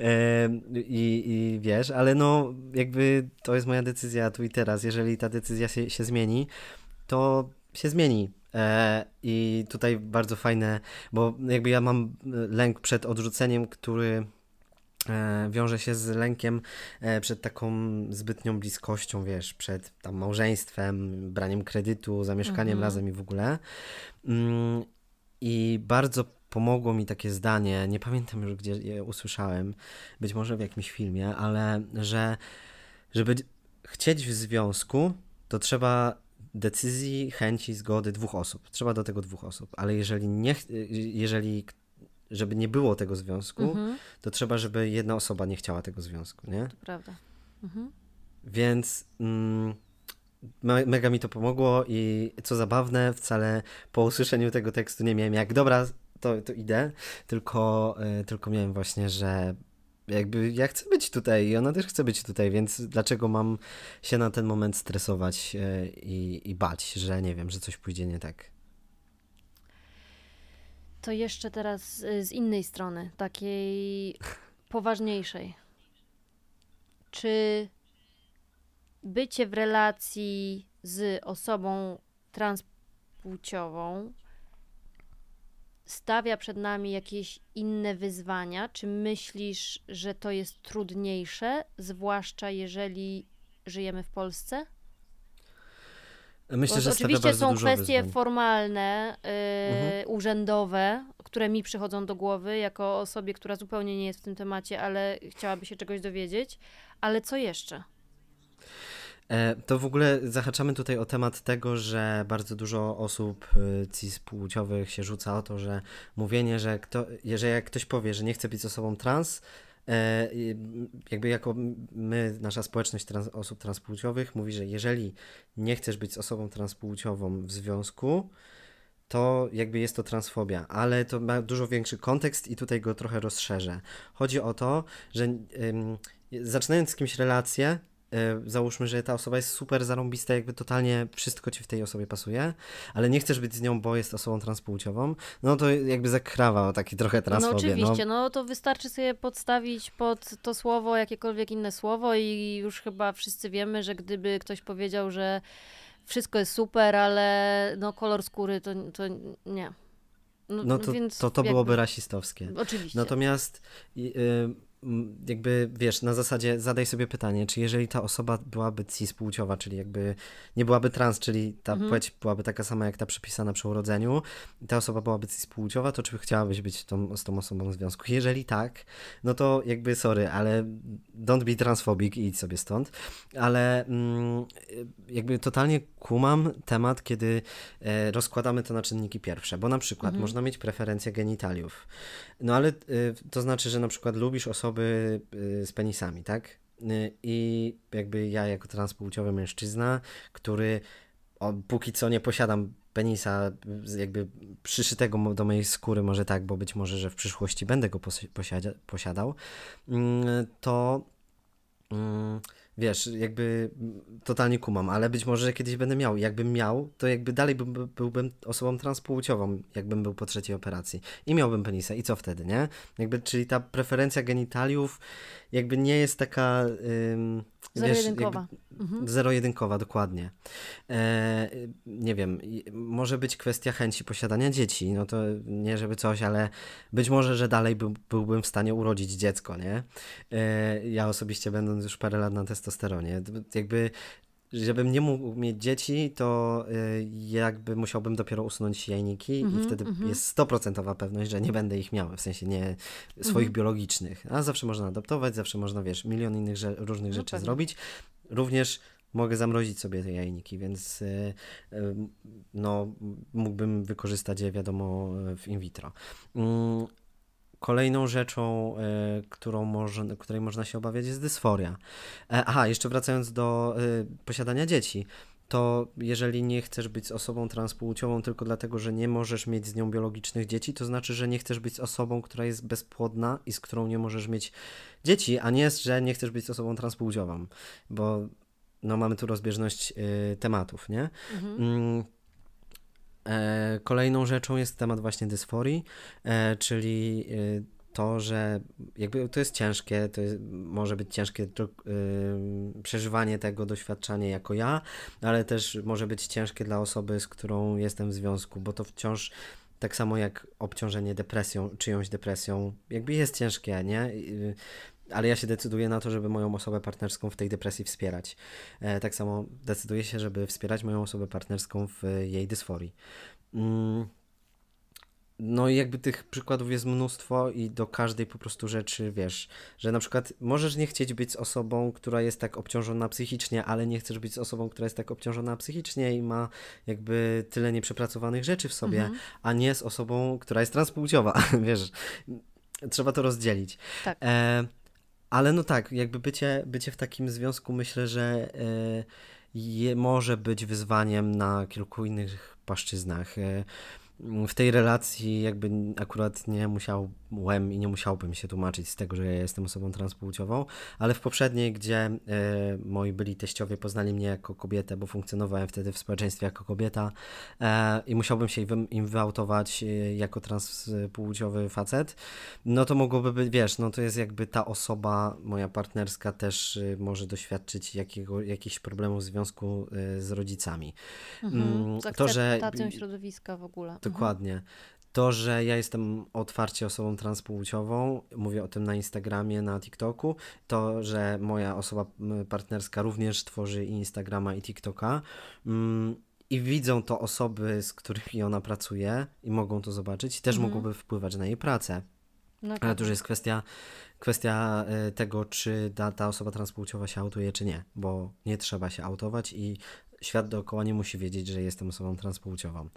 E, I, I, wiesz, ale no, jakby to jest moja decyzja tu i teraz. Jeżeli ta decyzja się, się zmieni, to się zmieni. E, I tutaj bardzo fajne, bo jakby ja mam lęk przed odrzuceniem, który E, wiąże się z lękiem e, przed taką zbytnią bliskością, wiesz, przed tam małżeństwem, braniem kredytu, zamieszkaniem mhm. razem i w ogóle. Mm, I bardzo pomogło mi takie zdanie, nie pamiętam już gdzie je usłyszałem, być może w jakimś filmie, ale że żeby chcieć w związku, to trzeba decyzji, chęci, zgody dwóch osób. Trzeba do tego dwóch osób, ale jeżeli, nie, jeżeli żeby nie było tego związku, mhm. to trzeba, żeby jedna osoba nie chciała tego związku, nie? To prawda. Mhm. Więc mm, mega mi to pomogło i co zabawne, wcale po usłyszeniu tego tekstu nie miałem jak, dobra, to, to idę, tylko, e, tylko miałem właśnie, że jakby ja chcę być tutaj i ona też chce być tutaj, więc dlaczego mam się na ten moment stresować e, i, i bać, że nie wiem, że coś pójdzie nie tak to jeszcze teraz z innej strony, takiej poważniejszej. Czy bycie w relacji z osobą transpłciową stawia przed nami jakieś inne wyzwania? Czy myślisz, że to jest trudniejsze, zwłaszcza jeżeli żyjemy w Polsce? Myślę, że oczywiście są kwestie wyzwań. formalne, yy, mhm. urzędowe, które mi przychodzą do głowy jako osobie, która zupełnie nie jest w tym temacie, ale chciałaby się czegoś dowiedzieć. Ale co jeszcze? E, to w ogóle zahaczamy tutaj o temat tego, że bardzo dużo osób y, cis-płciowych się rzuca o to, że mówienie, że, kto, że jak ktoś powie, że nie chce być osobą trans, E, jakby jako my, nasza społeczność trans, osób transpłciowych mówi, że jeżeli nie chcesz być z osobą transpłciową w związku, to jakby jest to transfobia, ale to ma dużo większy kontekst i tutaj go trochę rozszerzę. Chodzi o to, że ym, zaczynając z kimś relację, E, załóżmy, że ta osoba jest super zarąbista, jakby totalnie wszystko ci w tej osobie pasuje, ale nie chcesz być z nią, bo jest osobą transpłciową, no to jakby zakrawa taki trochę no, no transfobię. No oczywiście, no. no. to wystarczy sobie podstawić pod to słowo jakiekolwiek inne słowo i już chyba wszyscy wiemy, że gdyby ktoś powiedział, że wszystko jest super, ale no kolor skóry to, to nie. No, no, no to, to, to, byłoby jakby... rasistowskie. Oczywiście. Natomiast... Yy, jakby wiesz, na zasadzie zadaj sobie pytanie, czy jeżeli ta osoba byłaby cis-płciowa, czyli jakby nie byłaby trans, czyli ta mhm. płeć byłaby taka sama jak ta przypisana przy urodzeniu, i ta osoba byłaby cis-płciowa, to czy chciałabyś być tą, z tą osobą w związku? Jeżeli tak, no to jakby sorry, ale don't be transphobic i idź sobie stąd, ale mm, jakby totalnie kumam temat, kiedy e, rozkładamy to na czynniki pierwsze, bo na przykład mhm. można mieć preferencję genitaliów. No ale e, to znaczy, że na przykład lubisz osoby e, z penisami, tak? I jakby ja jako transpłciowy mężczyzna, który o, póki co nie posiadam penisa jakby przyszytego do mojej skóry, może tak, bo być może, że w przyszłości będę go posiada, posiadał, mm, to... Mm, wiesz, jakby totalnie kumam, ale być może kiedyś będę miał. Jakbym miał, to jakby dalej bym, byłbym osobą transpłciową, jakbym był po trzeciej operacji i miałbym penisa i co wtedy, nie? Jakby, czyli ta preferencja genitaliów jakby nie jest taka. Ym, zero-jedynkowa. Mhm. Zero-jedynkowa, dokładnie. E, nie wiem, może być kwestia chęci posiadania dzieci, no to nie żeby coś, ale być może, że dalej by, byłbym w stanie urodzić dziecko, nie? E, ja osobiście będąc już parę lat na testosteronie, jakby żebym nie mógł mieć dzieci, to y, jakby musiałbym dopiero usunąć jajniki mm -hmm, i mhm, wtedy mm -hmm. jest stoprocentowa pewność, że nie będę ich miał, w sensie nie swoich mm -hmm. biologicznych. A zawsze można adoptować, zawsze można, wiesz, milion innych rze różnych no rzeczy pewnie. zrobić. Również mogę zamrozić sobie te jajniki, więc y, y, no, mógłbym wykorzystać je, wiadomo, w in vitro. Mm, Kolejną rzeczą, e, którą może, której można się obawiać, jest dysforia. E, aha, jeszcze wracając do e, posiadania dzieci to jeżeli nie chcesz być osobą transpłciową tylko dlatego, że nie możesz mieć z nią biologicznych dzieci, to znaczy, że nie chcesz być z osobą, która jest bezpłodna i z którą nie możesz mieć dzieci, a nie, jest, że nie chcesz być osobą transpłciową, bo no, mamy tu rozbieżność y, tematów, nie? Mhm. Mm, E, kolejną rzeczą jest temat właśnie dysforii, e, czyli e, to, że jakby to jest ciężkie, to jest, może być ciężkie to, yy, przeżywanie tego, doświadczanie jako ja, ale też może być ciężkie dla osoby, z którą jestem w związku, bo to wciąż tak samo jak obciążenie depresją, czyjąś depresją, jakby jest ciężkie, nie? Yy, ale ja się decyduję na to, żeby moją osobę partnerską w tej depresji wspierać. E, tak samo decyduję się, żeby wspierać moją osobę partnerską w jej dysforii. Mm. No i jakby tych przykładów jest mnóstwo i do każdej po prostu rzeczy wiesz, że na przykład możesz nie chcieć być z osobą, która jest tak obciążona psychicznie, ale nie chcesz być z osobą, która jest tak obciążona psychicznie i ma jakby tyle nieprzepracowanych rzeczy w sobie, mhm. a nie z osobą, która jest transpłciowa, wiesz. Trzeba to rozdzielić. Tak. E ale no tak, jakby bycie, bycie w takim związku myślę, że e, je, może być wyzwaniem na kilku innych płaszczyznach. E, w tej relacji jakby akurat nie musiałem i nie musiałbym się tłumaczyć z tego, że ja jestem osobą transpłciową, ale w poprzedniej, gdzie y, moi byli teściowie poznali mnie jako kobietę, bo funkcjonowałem wtedy w społeczeństwie jako kobieta y, i musiałbym się im, im wyautować y, jako transpłciowy facet, no to mogłoby być, wiesz, no to jest jakby ta osoba, moja partnerska też y, może doświadczyć jakiego, jakichś problemów w związku y, z rodzicami. Mhm, mm, to, że... środowiska w ogóle. Dokładnie. To, że ja jestem otwarcie osobą transpłciową, mówię o tym na Instagramie, na TikToku, to, że moja osoba partnerska również tworzy Instagrama i TikToka. Mm, i widzą to osoby, z którymi ona pracuje i mogą to zobaczyć, też mhm. mogłoby wpływać na jej pracę. No tak. Ale to już jest kwestia, kwestia e, tego, czy ta, ta osoba transpłciowa się autuje, czy nie, bo nie trzeba się autować i świat dookoła nie musi wiedzieć, że jestem osobą transpłciową.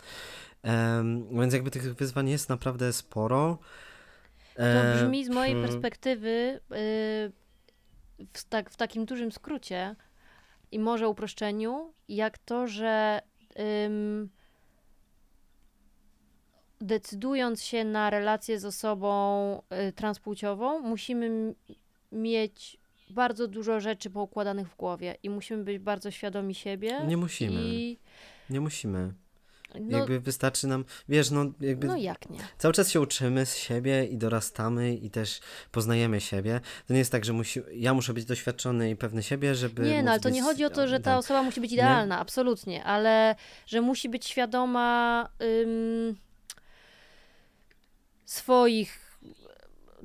Więc jakby tych wyzwań jest naprawdę sporo. To e, brzmi z mojej hmm. perspektywy y, w, tak, w takim dużym skrócie i może uproszczeniu, jak to, że decydując się na relację z osobą y, transpłciową, musimy mieć bardzo dużo rzeczy poukładanych w głowie i musimy być bardzo świadomi siebie. Nie musimy. I... Nie musimy. No, jakby wystarczy nam, wiesz, no jakby. No jak nie? Cały czas się uczymy z siebie i dorastamy i też poznajemy siebie. To nie jest tak, że musi, ja muszę być doświadczony i pewny siebie, żeby. Nie, no ale to nie chodzi o to, że ta osoba musi być idealna, nie? absolutnie, ale że musi być świadoma ym, swoich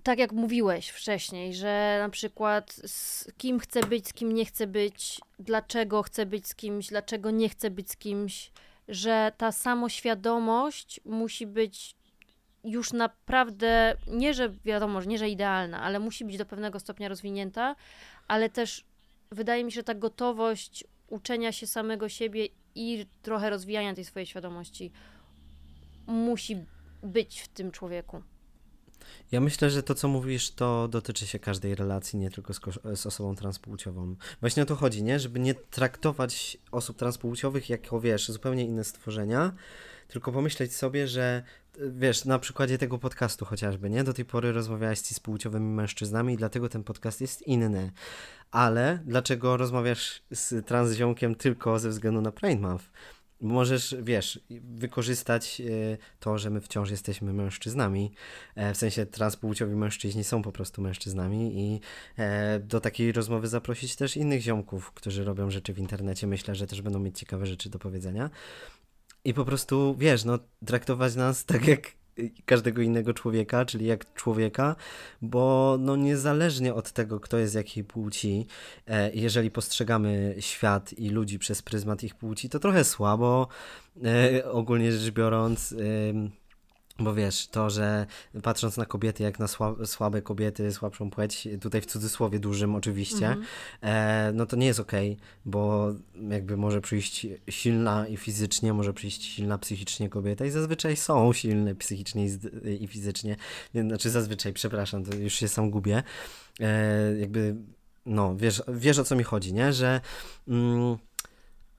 tak jak mówiłeś wcześniej, że na przykład z kim chcę być, z kim nie chcę być, dlaczego chcę być z kimś, dlaczego nie chcę być z kimś, że ta samoświadomość musi być już naprawdę, nie że wiadomo, że nie że idealna, ale musi być do pewnego stopnia rozwinięta, ale też wydaje mi się, że ta gotowość uczenia się samego siebie i trochę rozwijania tej swojej świadomości musi być w tym człowieku. Ja myślę, że to, co mówisz, to dotyczy się każdej relacji, nie tylko z, z, osobą transpłciową. Właśnie o to chodzi, nie? Żeby nie traktować osób transpłciowych jako, wiesz, zupełnie inne stworzenia, tylko pomyśleć sobie, że wiesz, na przykładzie tego podcastu chociażby, nie? Do tej pory rozmawiałeś z płciowymi mężczyznami, i dlatego ten podcast jest inny. Ale dlaczego rozmawiasz z transziomkiem tylko ze względu na Pride Month? możesz, wiesz, wykorzystać e, to, że my wciąż jesteśmy mężczyznami. E, w sensie transpłciowi mężczyźni są po prostu mężczyznami i e, do takiej rozmowy zaprosić też innych ziomków, którzy robią rzeczy w internecie. Myślę, że też będą mieć ciekawe rzeczy do powiedzenia. I po prostu, wiesz, no, traktować nas tak jak Y, każdego innego człowieka, czyli jak człowieka, bo no niezależnie od tego, kto jest jakiej płci, e, jeżeli postrzegamy świat i ludzi przez pryzmat ich płci, to trochę słabo, e, ogólnie rzecz biorąc bo wiesz, to, że patrząc na kobiety jak na sła słabe kobiety, słabszą płeć, tutaj w cudzysłowie dużym oczywiście, mm -hmm. e, no to nie jest okej, okay, bo jakby może przyjść silna i fizycznie, może przyjść silna psychicznie kobieta i zazwyczaj są silne psychicznie i fizycznie, znaczy zazwyczaj, przepraszam, to już się sam gubię, e, jakby, no wiesz, wiesz o co mi chodzi, nie, że... Mm,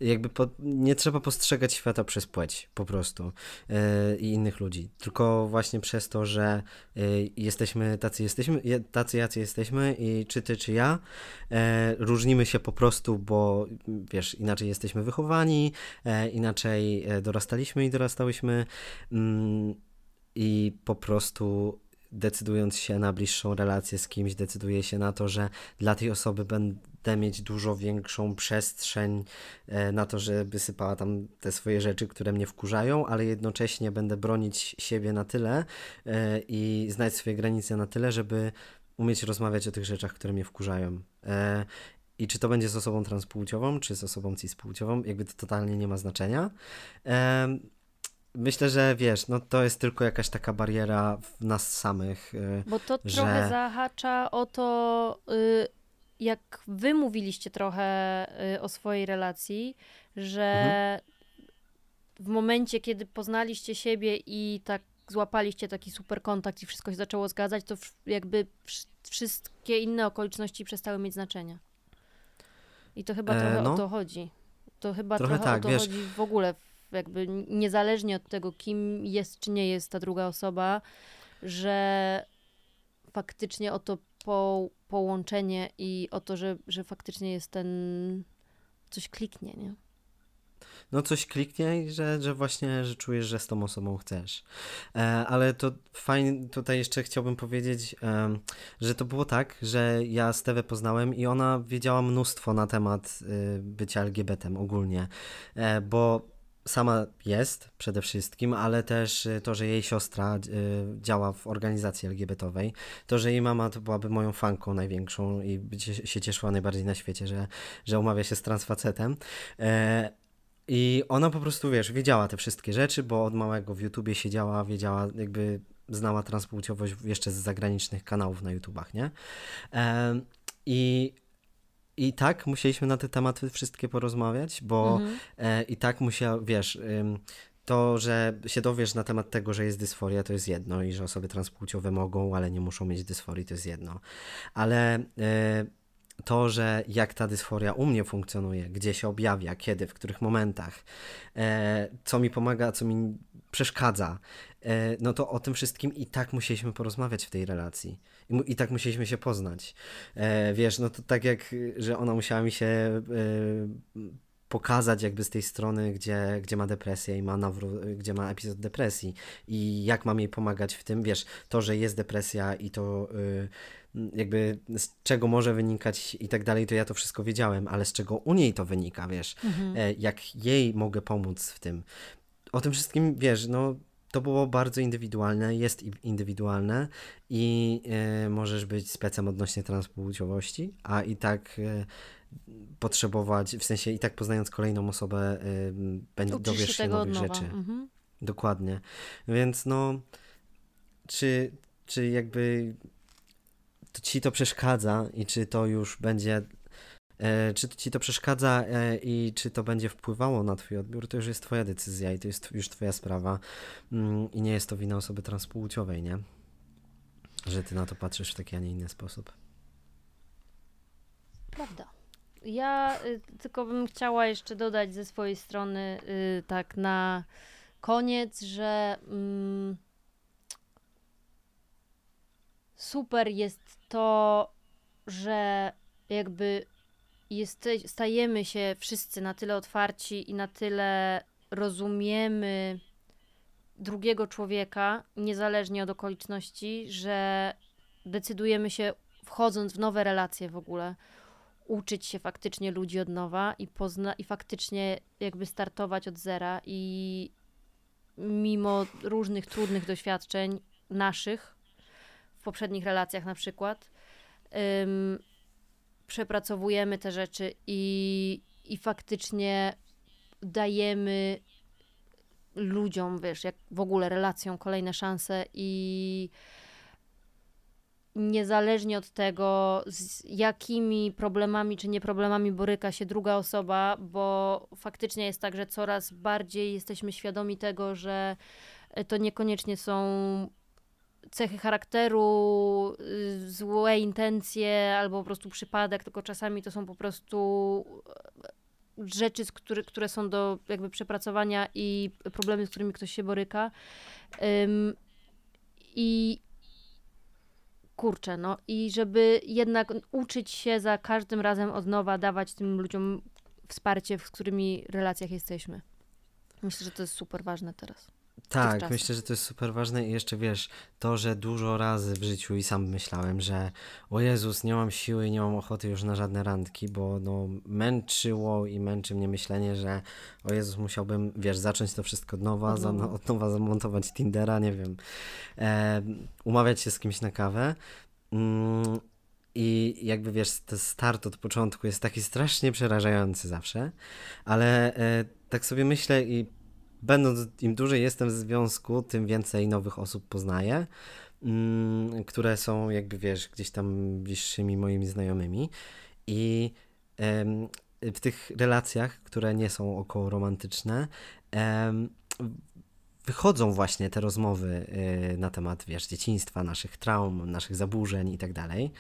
jakby po, nie trzeba postrzegać świata przez płeć po prostu e, i innych ludzi, tylko właśnie przez to, że e, jesteśmy tacy jesteśmy, tacy jacy jesteśmy i czy ty, czy ja e, różnimy się po prostu, bo wiesz, inaczej jesteśmy wychowani, inaczej dorastaliśmy i dorastałyśmy mm, i po prostu decydując się na bliższą relację z kimś, decyduje się na to, że dla tej osoby będę tę mieć dużo większą przestrzeń e, na to, żeby sypała tam te swoje rzeczy, które mnie wkurzają, ale jednocześnie będę bronić siebie na tyle e, i znać swoje granice na tyle, żeby umieć rozmawiać o tych rzeczach, które mnie wkurzają. E, I czy to będzie z osobą transpłciową, czy z osobą cispłciową, jakby to totalnie nie ma znaczenia. Myślę, że wiesz, no to jest tylko jakaś taka bariera w nas samych. Bo to że... trochę zahacza o to, y, jak wy mówiliście trochę y, o swojej relacji, że w momencie, kiedy poznaliście siebie i tak złapaliście taki super kontakt i wszystko się zaczęło zgadzać, to jakby wszystkie inne okoliczności przestały mieć znaczenie. I to chyba e, trochę e, no. o to chodzi. To chyba trochę, trochę tak, o to wiesz. chodzi w ogóle, jakby niezależnie od tego, kim jest czy nie jest ta druga osoba, że faktycznie o to po, połączenie i o to, że, że faktycznie jest ten coś kliknie, nie? No coś kliknie i że, że właśnie, że czujesz, że z tą osobą chcesz. E, ale to fajnie, tutaj jeszcze chciałbym powiedzieć, e, że to było tak, że ja Stewę poznałem i ona wiedziała mnóstwo na temat y, e, bycia LGBT ogólnie, bo sama jest przede wszystkim, ale też y, to, że jej siostra y, działa w organizacji LGBT-owej, to, że jej mama to byłaby moją fanką największą i się cieszyła najbardziej na świecie, że, że umawia się z transfacetem. E, I ona po prostu, wiesz, wiedziała te wszystkie rzeczy, bo od małego w YouTubie siedziała, wiedziała, jakby znała transpłciowość jeszcze z zagranicznych kanałów na YouTubach, nie? E, I i tak musieliśmy na te tematy wszystkie porozmawiać, bo mhm. e, i tak musiał, wiesz, ym, to, że się dowiesz na temat tego, że jest dysforia, to jest jedno i że osoby transpłciowe mogą, ale nie muszą mieć dysforii, to jest jedno. Ale y, to, że jak ta dysforia u mnie funkcjonuje, gdzie się objawia, kiedy, w których momentach, y, co mi pomaga, co mi przeszkadza, e, no to o tym wszystkim i tak musieliśmy porozmawiać w tej relacji. I, i tak musieliśmy się poznać. E, wiesz, no to tak jak, że ona musiała mi się e, pokazać jakby z tej strony, gdzie, gdzie ma depresję i ma nawró- gdzie ma epizod depresji i jak mam jej pomagać w tym, wiesz, to, że jest depresja i to y, jakby z czego może wynikać i tak dalej, to ja to wszystko wiedziałem, ale z czego u niej to wynika, wiesz, mhm. jak jej mogę pomóc w tym o tym wszystkim wiesz, no to było bardzo indywidualne, jest indywidualne i e, możesz być specem odnośnie transpłciowości, a i tak e, potrzebować, w sensie i tak poznając kolejną osobę, y, dowiesz się, się nowych rzeczy. Mhm. Dokładnie. Więc no, czy, czy jakby to ci to przeszkadza i czy to już będzie E, czy ci to przeszkadza e, i czy to będzie wpływało na twój odbiór, to już jest twoja decyzja i to jest już twoja sprawa mm, i nie jest to wina osoby transpłciowej, nie? Że ty na to patrzysz w taki, a nie inny sposób. Prawda. Ja y, tylko bym chciała jeszcze dodać ze swojej strony y, tak na koniec, że mm, super jest to, że jakby jeste- stajemy się wszyscy na tyle otwarci i na tyle rozumiemy drugiego człowieka, niezależnie od okoliczności, że decydujemy się, wchodząc w nowe relacje w ogóle, uczyć się faktycznie ludzi od nowa i, pozna- i faktycznie jakby startować od zera i mimo różnych trudnych doświadczeń naszych, w poprzednich relacjach na przykład, przepracowujemy te rzeczy i, i faktycznie dajemy ludziom, wiesz, jak w ogóle relacjom kolejne szanse i niezależnie od tego, z jakimi problemami czy nieproblemami boryka się druga osoba, bo faktycznie jest tak, że coraz bardziej jesteśmy świadomi tego, że to niekoniecznie są cechy charakteru, y, złe intencje albo po prostu przypadek, tylko czasami to są po prostu e, rzeczy, który, które są do jakby przepracowania i problemy, z którymi ktoś się boryka. Um, I kurczę, no i żeby jednak uczyć się za każdym razem od nowa, dawać tym ludziom wsparcie, z którymi relacjach jesteśmy. Myślę, że to jest super ważne teraz. Tak, myślę, że to jest super ważne i jeszcze wiesz, to, że dużo razy w życiu i sam myślałem, że o Jezus, nie mam siły, nie mam ochoty już na żadne randki, bo no męczyło i męczy mnie myślenie, że o Jezus, musiałbym, wiesz, zacząć to wszystko od nowa, od nowa, mhm. od nowa zamontować Tindera, nie wiem, e, umawiać się z kimś na kawę. Mm, i jakby wiesz, ten start od początku jest taki strasznie przerażający zawsze, ale e, tak sobie myślę i będąc, im dłużej jestem w związku, tym więcej nowych osób poznaję, mm, które są jakby, wiesz, gdzieś tam bliższymi moimi znajomymi i w tych relacjach, które nie są około romantyczne, wychodzą właśnie te rozmowy y, na temat, wiesz, dzieciństwa, naszych traum, naszych zaburzeń i tak dalej.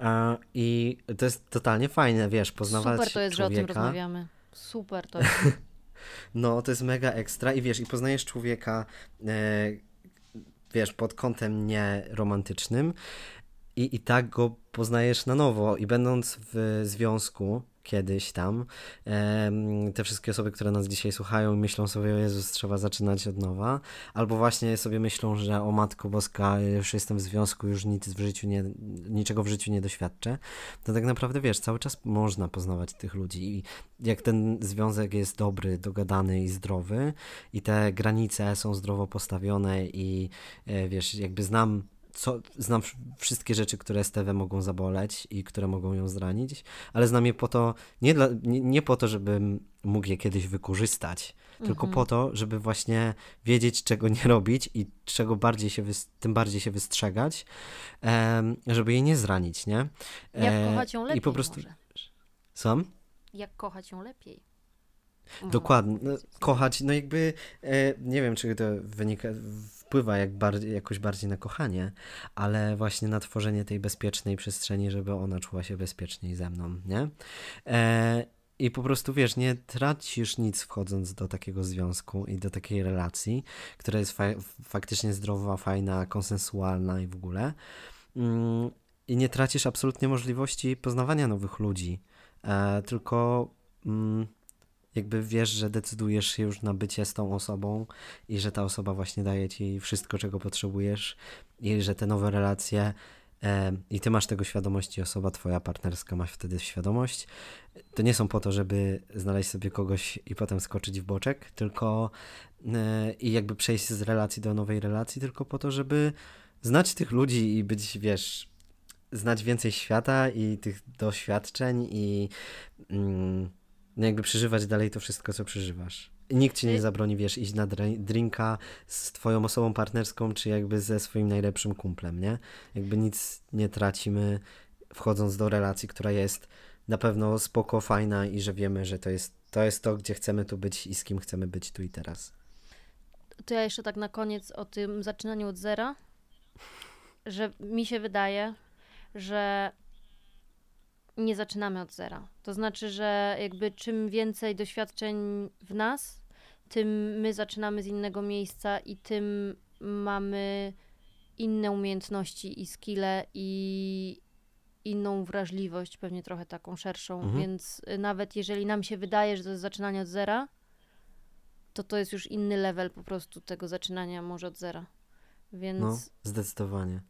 E, I to jest totalnie fajne, wiesz, poznawać człowieka. Super to jest, człowieka. że o tym rozmawiamy. Super to jest. No, to jest mega ekstra i wiesz, i poznajesz człowieka, e, wiesz, pod kątem nieromantycznym, i, i tak go poznajesz na nowo. I będąc w związku kiedyś tam, te wszystkie osoby, które nas dzisiaj słuchają, myślą sobie, o Jezus, trzeba zaczynać od nowa, albo właśnie sobie myślą, że o Matko Boska, już jestem w związku, już nic w życiu nie, niczego w życiu nie doświadczę, to tak naprawdę wiesz, cały czas można poznawać tych ludzi i jak ten związek jest dobry, dogadany i zdrowy i te granice są zdrowo postawione i e, wiesz, jakby znam co, znam wszystkie rzeczy, które Stewę mogą zaboleć i które mogą ją zranić, ale znam je po to, nie, dla, nie, nie po to, żebym mógł je kiedyś wykorzystać, mhm. tylko po mhm. to, żeby właśnie wiedzieć, czego nie robić i czego bardziej się, tym bardziej się wystrzegać, um, żeby jej nie zranić, nie? E, Jak kochać ją lepiej I po prostu... Może. Sam? Jak kochać ją lepiej. Dokładnie. No, kochać, no jakby, e, nie wiem, czy to wynika, wpływa jak bardziej, jakoś bardziej na kochanie, ale właśnie na tworzenie tej bezpiecznej przestrzeni, żeby ona czuła się bezpieczniej ze mną, nie? E, i po prostu wiesz, nie tracisz nic wchodząc do takiego związku i do takiej relacji, która jest fa faktycznie zdrowa, fajna, konsensualna i w ogóle. Mm, I nie tracisz absolutnie możliwości poznawania nowych ludzi, e, tylko. Mm, jakby wiesz, że decydujesz się już na bycie z tą osobą i że ta osoba właśnie daje ci wszystko, czego potrzebujesz i że te nowe relacje e, i ty masz tego świadomość i osoba twoja partnerska ma wtedy świadomość. To nie są po to, żeby znaleźć sobie kogoś i potem skoczyć w boczek, tylko e, i jakby przejść z relacji do nowej relacji, tylko po to, żeby znać tych ludzi i być, wiesz, znać więcej świata i tych doświadczeń i mm, no, jakby przeżywać dalej to wszystko, co przeżywasz. Nikt ci nie y- zabroni, wiesz, iść na drinka z twoją osobą partnerską, czy jakby ze swoim najlepszym kumplem, nie? Jakby nic nie tracimy, wchodząc do relacji, która jest na pewno spoko, fajna i że wiemy, że to jest to, jest to gdzie chcemy tu być i z kim chcemy być tu i teraz. To ja jeszcze tak na koniec o tym zaczynaniu od zera, że mi się wydaje, że nie zaczynamy od zera. To znaczy, że jakby czym więcej doświadczeń w nas, tym my zaczynamy z innego miejsca i tym mamy inne umiejętności i skille i inną wrażliwość, pewnie trochę taką szerszą, mhm. więc y, nawet jeżeli nam się wydaje, że to jest zaczynanie od zera, to to jest już inny level po prostu tego zaczynania może od zera. Więc... No, zdecydowanie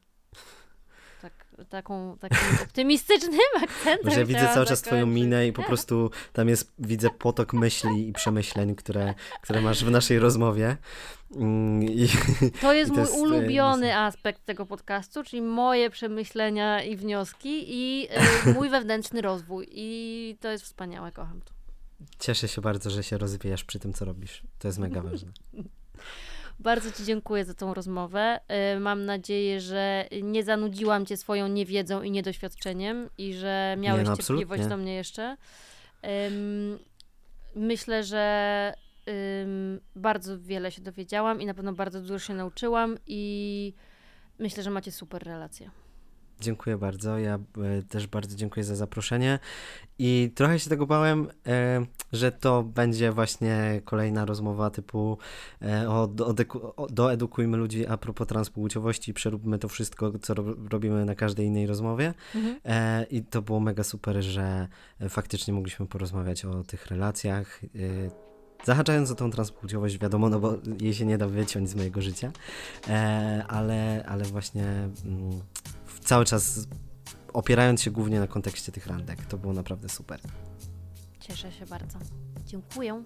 tak, taką, takim optymistycznym akcentem. Że widzę cały czas twoją minę i po prostu tam jest, widzę potok myśli i przemyśleń, które, które masz w naszej rozmowie. Mm, I, to jest mój jest, e, ulubiony jest... aspekt tego podcastu, czyli moje przemyślenia i wnioski i e, mój wewnętrzny rozwój. I to jest wspaniałe, kocham to. Cieszę się bardzo, że się rozwijasz przy tym, co robisz. To jest mega ważne. Bardzo Ci dziękuję za tą rozmowę. Y, mam nadzieję, że nie zanudziłam Cię swoją niewiedzą i niedoświadczeniem i że miałeś nie, no, cierpliwość do mnie jeszcze. Myślę, że bardzo wiele się dowiedziałam i na pewno bardzo dużo się nauczyłam i myślę, że macie super relacje. Dziękuję bardzo. Ja e, też bardzo dziękuję za zaproszenie. I trochę się tego bałem, e, że to będzie właśnie kolejna rozmowa typu e, o, o, doedukujmy ludzi a propos transpłciowości, przeróbmy to wszystko, co robimy na każdej innej rozmowie. Mhm. I to było mega super, że faktycznie mogliśmy porozmawiać o tych relacjach. Zahaczając o tą transpłciowość, wiadomo, no bo jej się nie da wyciąć z mojego życia, ale, ale właśnie mm, cały czas opierając się głównie na kontekście tych randek. To było naprawdę super. Cieszę się bardzo. Dziękuję.